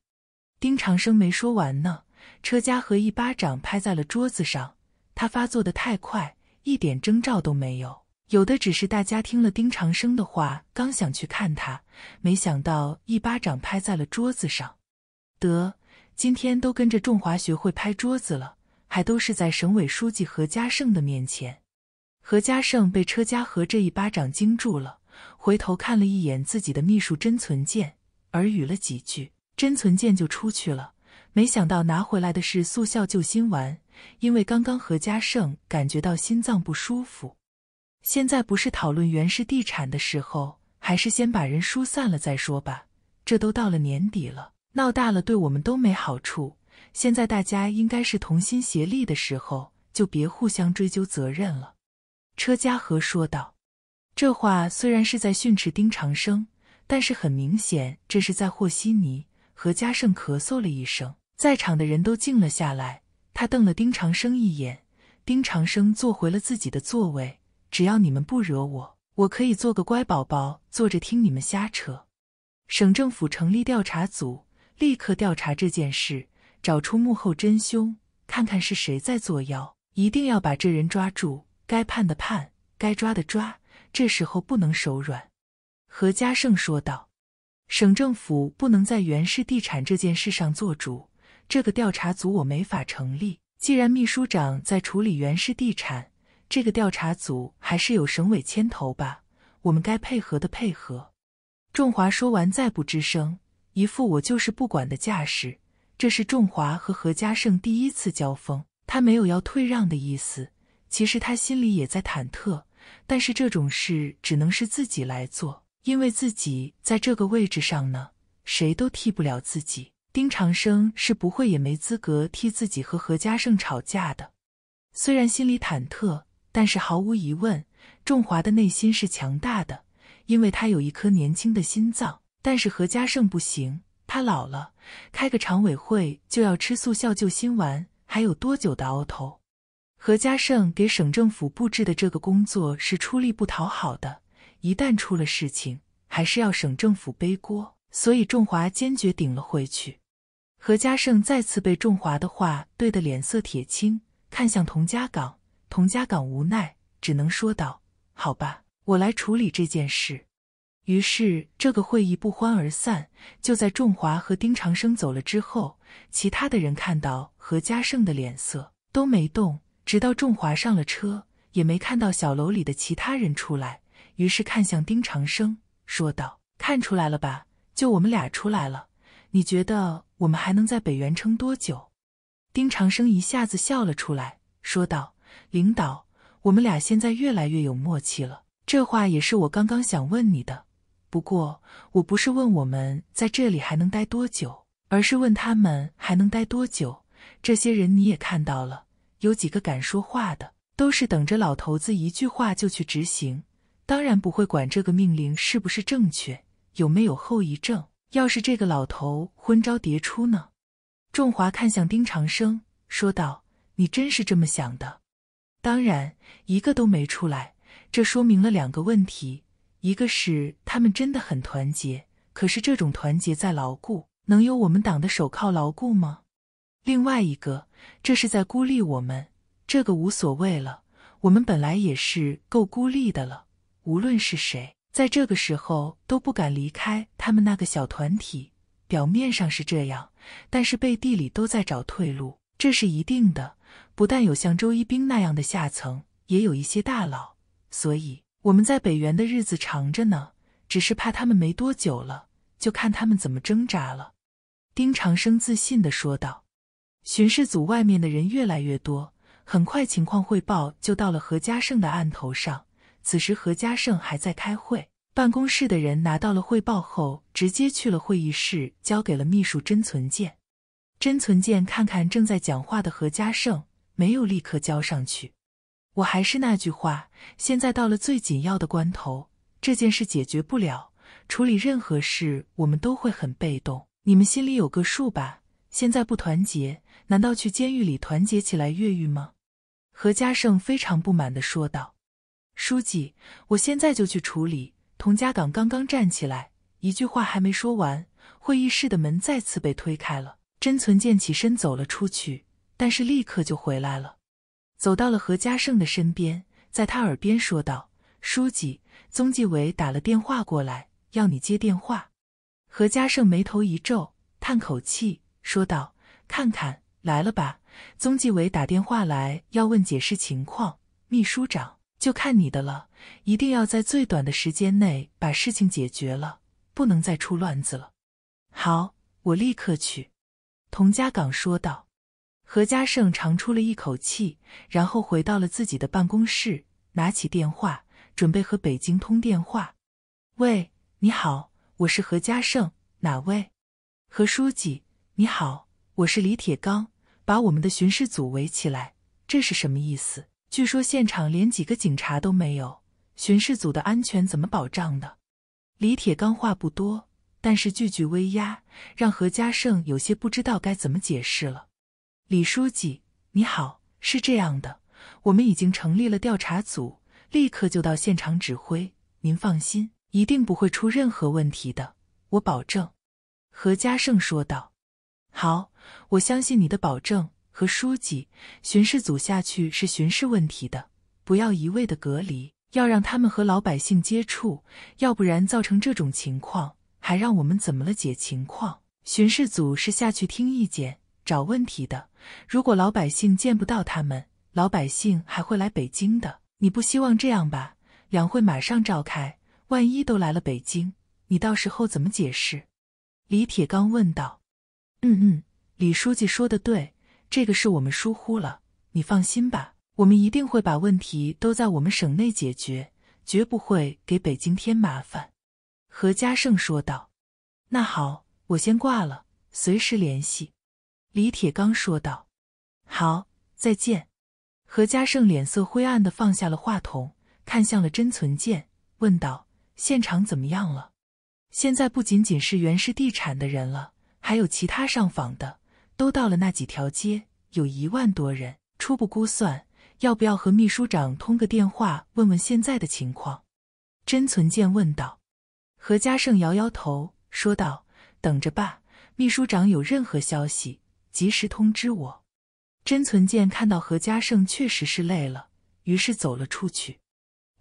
丁长生没说完呢，车家和一巴掌拍在了桌子上。他发作的太快，一点征兆都没有，有的只是大家听了丁长生的话，刚想去看他，没想到一巴掌拍在了桌子上。得。今天都跟着中华学会拍桌子了，还都是在省委书记何家胜的面前。何家胜被车家和这一巴掌惊住了，回头看了一眼自己的秘书甄存健，耳语了几句，甄存健就出去了。没想到拿回来的是速效救心丸，因为刚刚何家胜感觉到心脏不舒服。现在不是讨论袁氏地产的时候，还是先把人疏散了再说吧。这都到了年底了。闹大了，对我们都没好处。现在大家应该是同心协力的时候，就别互相追究责任了。”车家和说道。这话虽然是在训斥丁长生，但是很明显这是在和稀泥。何家胜咳嗽了一声，在场的人都静了下来。他瞪了丁长生一眼。丁长生坐回了自己的座位。只要你们不惹我，我可以做个乖宝宝，坐着听你们瞎扯。省政府成立调查组。立刻调查这件事，找出幕后真凶，看看是谁在作妖，一定要把这人抓住。该判的判，该抓的抓，这时候不能手软。”何家盛说道，“省政府不能在袁氏地产这件事上做主，这个调查组我没法成立。既然秘书长在处理袁氏地产，这个调查组还是由省委牵头吧。我们该配合的配合。”仲华说完，再不吱声。一副我就是不管的架势。这是仲华和何家胜第一次交锋，他没有要退让的意思。其实他心里也在忐忑，但是这种事只能是自己来做，因为自己在这个位置上呢，谁都替不了自己。丁长生是不会也没资格替自己和何家胜吵架的。虽然心里忐忑，但是毫无疑问，仲华的内心是强大的，因为他有一颗年轻的心脏。但是何家胜不行，他老了，开个常委会就要吃速效救心丸，还有多久的熬头？何家胜给省政府布置的这个工作是出力不讨好的，一旦出了事情，还是要省政府背锅，所以仲华坚决顶了回去。何家胜再次被仲华的话怼得脸色铁青，看向童家港，童家港无奈，只能说道：“好吧，我来处理这件事。”于是这个会议不欢而散。就在仲华和丁长生走了之后，其他的人看到何家胜的脸色都没动，直到仲华上了车，也没看到小楼里的其他人出来。于是看向丁长生，说道：“看出来了吧？就我们俩出来了。你觉得我们还能在北原撑多久？”丁长生一下子笑了出来，说道：“领导，我们俩现在越来越有默契了。”这话也是我刚刚想问你的。不过，我不是问我们在这里还能待多久，而是问他们还能待多久。这些人你也看到了，有几个敢说话的，都是等着老头子一句话就去执行，当然不会管这个命令是不是正确，有没有后遗症。要是这个老头昏招迭出呢？仲华看向丁长生，说道：“你真是这么想的？”当然，一个都没出来，这说明了两个问题。一个是他们真的很团结，可是这种团结再牢固，能有我们党的手铐牢固吗？另外一个，这是在孤立我们，这个无所谓了，我们本来也是够孤立的了。无论是谁，在这个时候都不敢离开他们那个小团体，表面上是这样，但是背地里都在找退路，这是一定的。不但有像周一兵那样的下层，也有一些大佬，所以。我们在北原的日子长着呢，只是怕他们没多久了，就看他们怎么挣扎了。”丁长生自信地说道。巡视组外面的人越来越多，很快情况汇报就到了何家胜的案头上。此时何家胜还在开会，办公室的人拿到了汇报后，直接去了会议室，交给了秘书甄存健。甄存健看看正在讲话的何家胜，没有立刻交上去。我还是那句话，现在到了最紧要的关头，这件事解决不了，处理任何事我们都会很被动。你们心里有个数吧？现在不团结，难道去监狱里团结起来越狱吗？何家胜非常不满的说道：“书记，我现在就去处理。”童家岗刚刚站起来，一句话还没说完，会议室的门再次被推开了。甄存健起身走了出去，但是立刻就回来了。走到了何家胜的身边，在他耳边说道：“书记，宗纪委打了电话过来，要你接电话。”何家胜眉头一皱，叹口气说道：“看看来了吧，宗纪委打电话来要问解释情况，秘书长就看你的了，一定要在最短的时间内把事情解决了，不能再出乱子了。”“好，我立刻去。”童家岗说道。何家盛长出了一口气，然后回到了自己的办公室，拿起电话，准备和北京通电话。喂，你好，我是何家盛。哪位？何书记，你好，我是李铁刚。把我们的巡视组围起来，这是什么意思？据说现场连几个警察都没有，巡视组的安全怎么保障的？李铁刚话不多，但是句句威压，让何家盛有些不知道该怎么解释了。李书记，你好，是这样的，我们已经成立了调查组，立刻就到现场指挥。您放心，一定不会出任何问题的，我保证。”何家胜说道。“好，我相信你的保证，何书记。巡视组下去是巡视问题的，不要一味的隔离，要让他们和老百姓接触，要不然造成这种情况，还让我们怎么了解情况？巡视组是下去听意见。”找问题的，如果老百姓见不到他们，老百姓还会来北京的。你不希望这样吧？两会马上召开，万一都来了北京，你到时候怎么解释？李铁刚问道。嗯嗯，李书记说的对，这个是我们疏忽了。你放心吧，我们一定会把问题都在我们省内解决，绝不会给北京添麻烦。何家胜说道。那好，我先挂了，随时联系。李铁刚说道：“好，再见。”何家胜脸色灰暗的放下了话筒，看向了甄存健，问道：“现场怎么样了？现在不仅仅是元氏地产的人了，还有其他上访的，都到了那几条街，有一万多人。初步估算，要不要和秘书长通个电话，问问现在的情况？”甄存健问道。何家胜摇摇头，说道：“等着吧，秘书长有任何消息。”及时通知我。甄存健看到何家胜确实是累了，于是走了出去。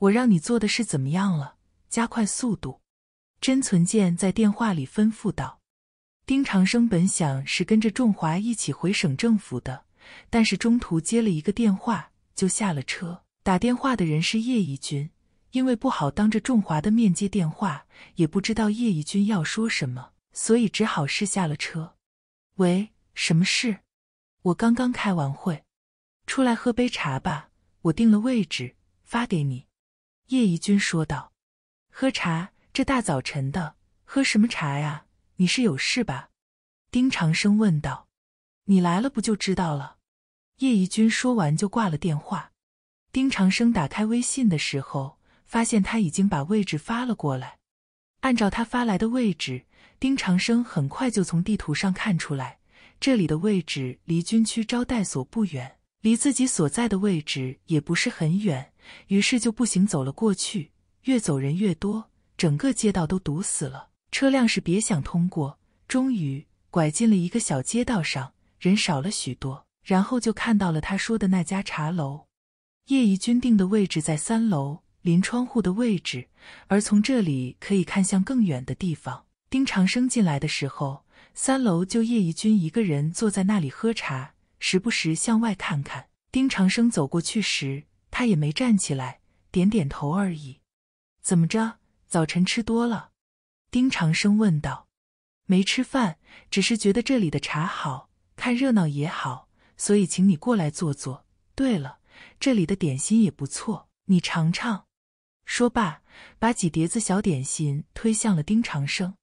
我让你做的事怎么样了？加快速度。甄存健在电话里吩咐道。丁长生本想是跟着仲华一起回省政府的，但是中途接了一个电话，就下了车。打电话的人是叶一军，因为不好当着仲华的面接电话，也不知道叶一军要说什么，所以只好是下了车。喂。什么事？我刚刚开完会，出来喝杯茶吧。我定了位置，发给你。”叶怡君说道。“喝茶？这大早晨的，喝什么茶呀？你是有事吧？”丁长生问道。“你来了不就知道了？”叶怡君说完就挂了电话。丁长生打开微信的时候，发现他已经把位置发了过来。按照他发来的位置，丁长生很快就从地图上看出来。这里的位置离军区招待所不远，离自己所在的位置也不是很远，于是就步行走了过去。越走人越多，整个街道都堵死了，车辆是别想通过。终于拐进了一个小街道上，人少了许多，然后就看到了他说的那家茶楼。叶一君定的位置在三楼，临窗户的位置，而从这里可以看向更远的地方。丁长生进来的时候。三楼就叶一君一个人坐在那里喝茶，时不时向外看看。丁长生走过去时，他也没站起来，点点头而已。怎么着？早晨吃多了？丁长生问道。没吃饭，只是觉得这里的茶好看，热闹也好，所以请你过来坐坐。对了，这里的点心也不错，你尝尝。说罢，把几碟子小点心推向了丁长生。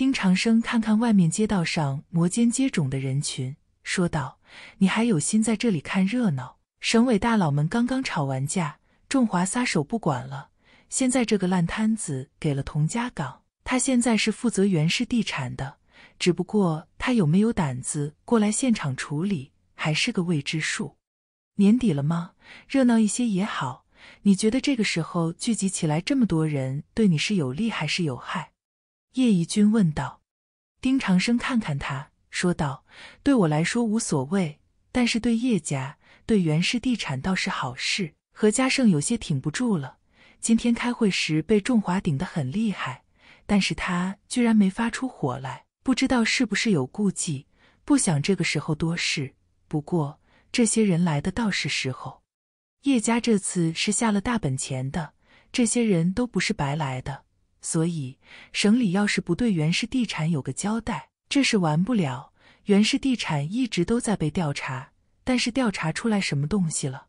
丁长生看看外面街道上摩肩接踵的人群，说道：“你还有心在这里看热闹？省委大佬们刚刚吵完架，仲华撒手不管了，现在这个烂摊子给了童家港。他现在是负责原氏地产的，只不过他有没有胆子过来现场处理，还是个未知数。年底了吗？热闹一些也好。你觉得这个时候聚集起来这么多人，对你是有利还是有害？”叶宜君问道：“丁长生，看看他，说道：‘对我来说无所谓，但是对叶家，对袁氏地产倒是好事。’何家胜有些挺不住了，今天开会时被仲华顶得很厉害，但是他居然没发出火来，不知道是不是有顾忌，不想这个时候多事。不过这些人来的倒是时候，叶家这次是下了大本钱的，这些人都不是白来的。”所以，省里要是不对袁氏地产有个交代，这事完不了。袁氏地产一直都在被调查，但是调查出来什么东西了？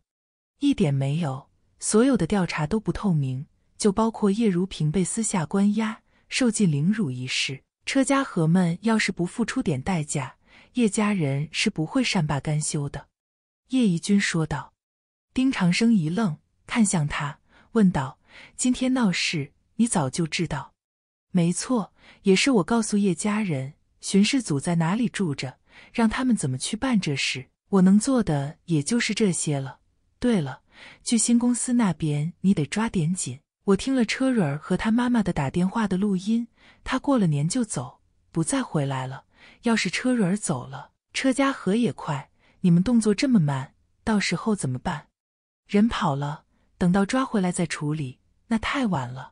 一点没有，所有的调查都不透明，就包括叶如萍被私下关押、受尽凌辱一事。车家和们要是不付出点代价，叶家人是不会善罢甘休的。叶怡君说道。丁长生一愣，看向他，问道：“今天闹事？”你早就知道，没错，也是我告诉叶家人巡视组在哪里住着，让他们怎么去办这事。我能做的也就是这些了。对了，去星公司那边你得抓点紧。我听了车蕊儿和他妈妈的打电话的录音，他过了年就走，不再回来了。要是车蕊儿走了，车家和也快，你们动作这么慢，到时候怎么办？人跑了，等到抓回来再处理，那太晚了。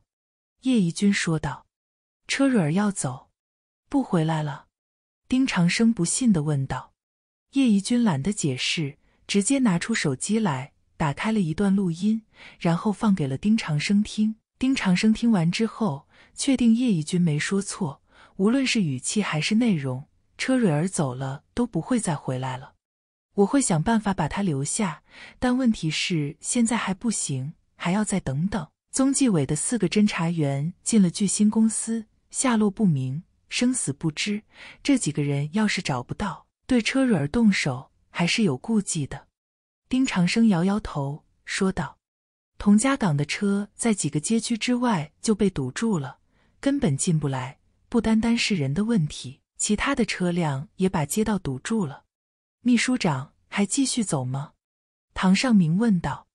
叶怡君说道：“车蕊儿要走，不回来了。”丁长生不信的问道：“叶怡君懒得解释，直接拿出手机来，打开了一段录音，然后放给了丁长生听。”丁长生听完之后，确定叶怡君没说错，无论是语气还是内容，车蕊儿走了都不会再回来了。我会想办法把她留下，但问题是现在还不行，还要再等等。宗纪委的四个侦查员进了巨星公司，下落不明，生死不知。这几个人要是找不到，对车蕊儿动手还是有顾忌的。丁长生摇摇头说道：“童家港的车在几个街区之外就被堵住了，根本进不来。不单单是人的问题，其他的车辆也把街道堵住了。”秘书长还继续走吗？唐尚明问道：“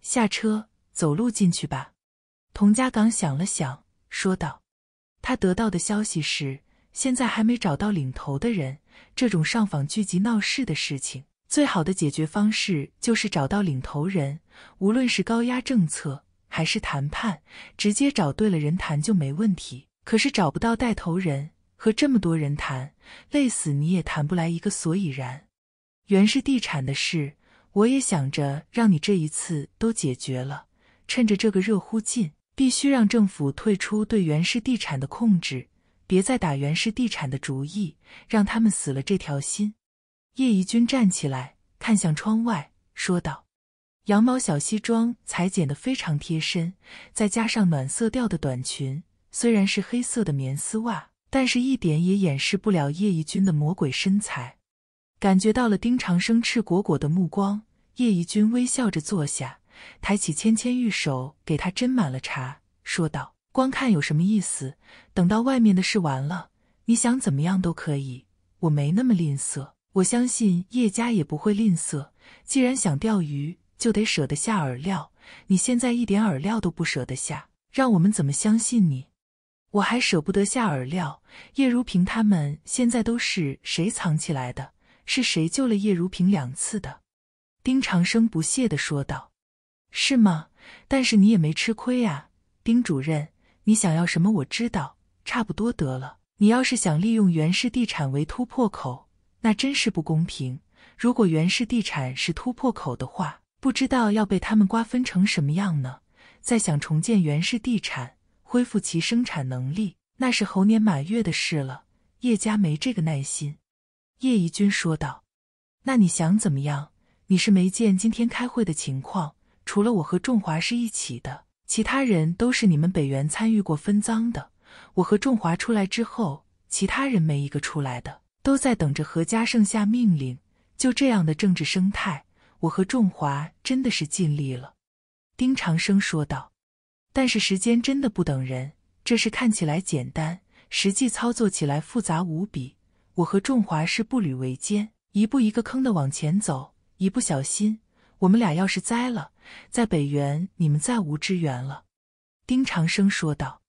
下车，走路进去吧。”童家港想了想，说道：“他得到的消息是，现在还没找到领头的人。这种上访聚集闹事的事情，最好的解决方式就是找到领头人。无论是高压政策还是谈判，直接找对了人谈就没问题。可是找不到带头人，和这么多人谈，累死你也谈不来一个所以然。原是地产的事，我也想着让你这一次都解决了，趁着这个热乎劲。”必须让政府退出对原氏地产的控制，别再打原氏地产的主意，让他们死了这条心。叶宜君站起来，看向窗外，说道：“羊毛小西装裁剪的非常贴身，再加上暖色调的短裙，虽然是黑色的棉丝袜，但是一点也掩饰不了叶宜君的魔鬼身材。”感觉到了丁长生赤果果的目光，叶宜君微笑着坐下。抬起芊芊玉手，给他斟满了茶，说道：“光看有什么意思？等到外面的事完了，你想怎么样都可以。我没那么吝啬，我相信叶家也不会吝啬。既然想钓鱼，就得舍得下饵料。你现在一点饵料都不舍得下，让我们怎么相信你？我还舍不得下饵料。叶如萍他们现在都是谁藏起来的？是谁救了叶如萍两次的？”丁长生不屑地说道。是吗？但是你也没吃亏呀，丁主任。你想要什么我知道，差不多得了。你要是想利用袁氏地产为突破口，那真是不公平。如果袁氏地产是突破口的话，不知道要被他们瓜分成什么样呢？再想重建袁氏地产，恢复其生产能力，那是猴年马月的事了。叶家没这个耐心。”叶宜君说道，“那你想怎么样？你是没见今天开会的情况。”除了我和仲华是一起的，其他人都是你们北原参与过分赃的。我和仲华出来之后，其他人没一个出来的，都在等着何家盛下命令。就这样的政治生态，我和仲华真的是尽力了。”丁长生说道。“但是时间真的不等人，这事看起来简单，实际操作起来复杂无比。我和仲华是步履维艰，一步一个坑的往前走，一不小心……我们俩要是栽了，在北原你们再无支援了。”丁长生说道。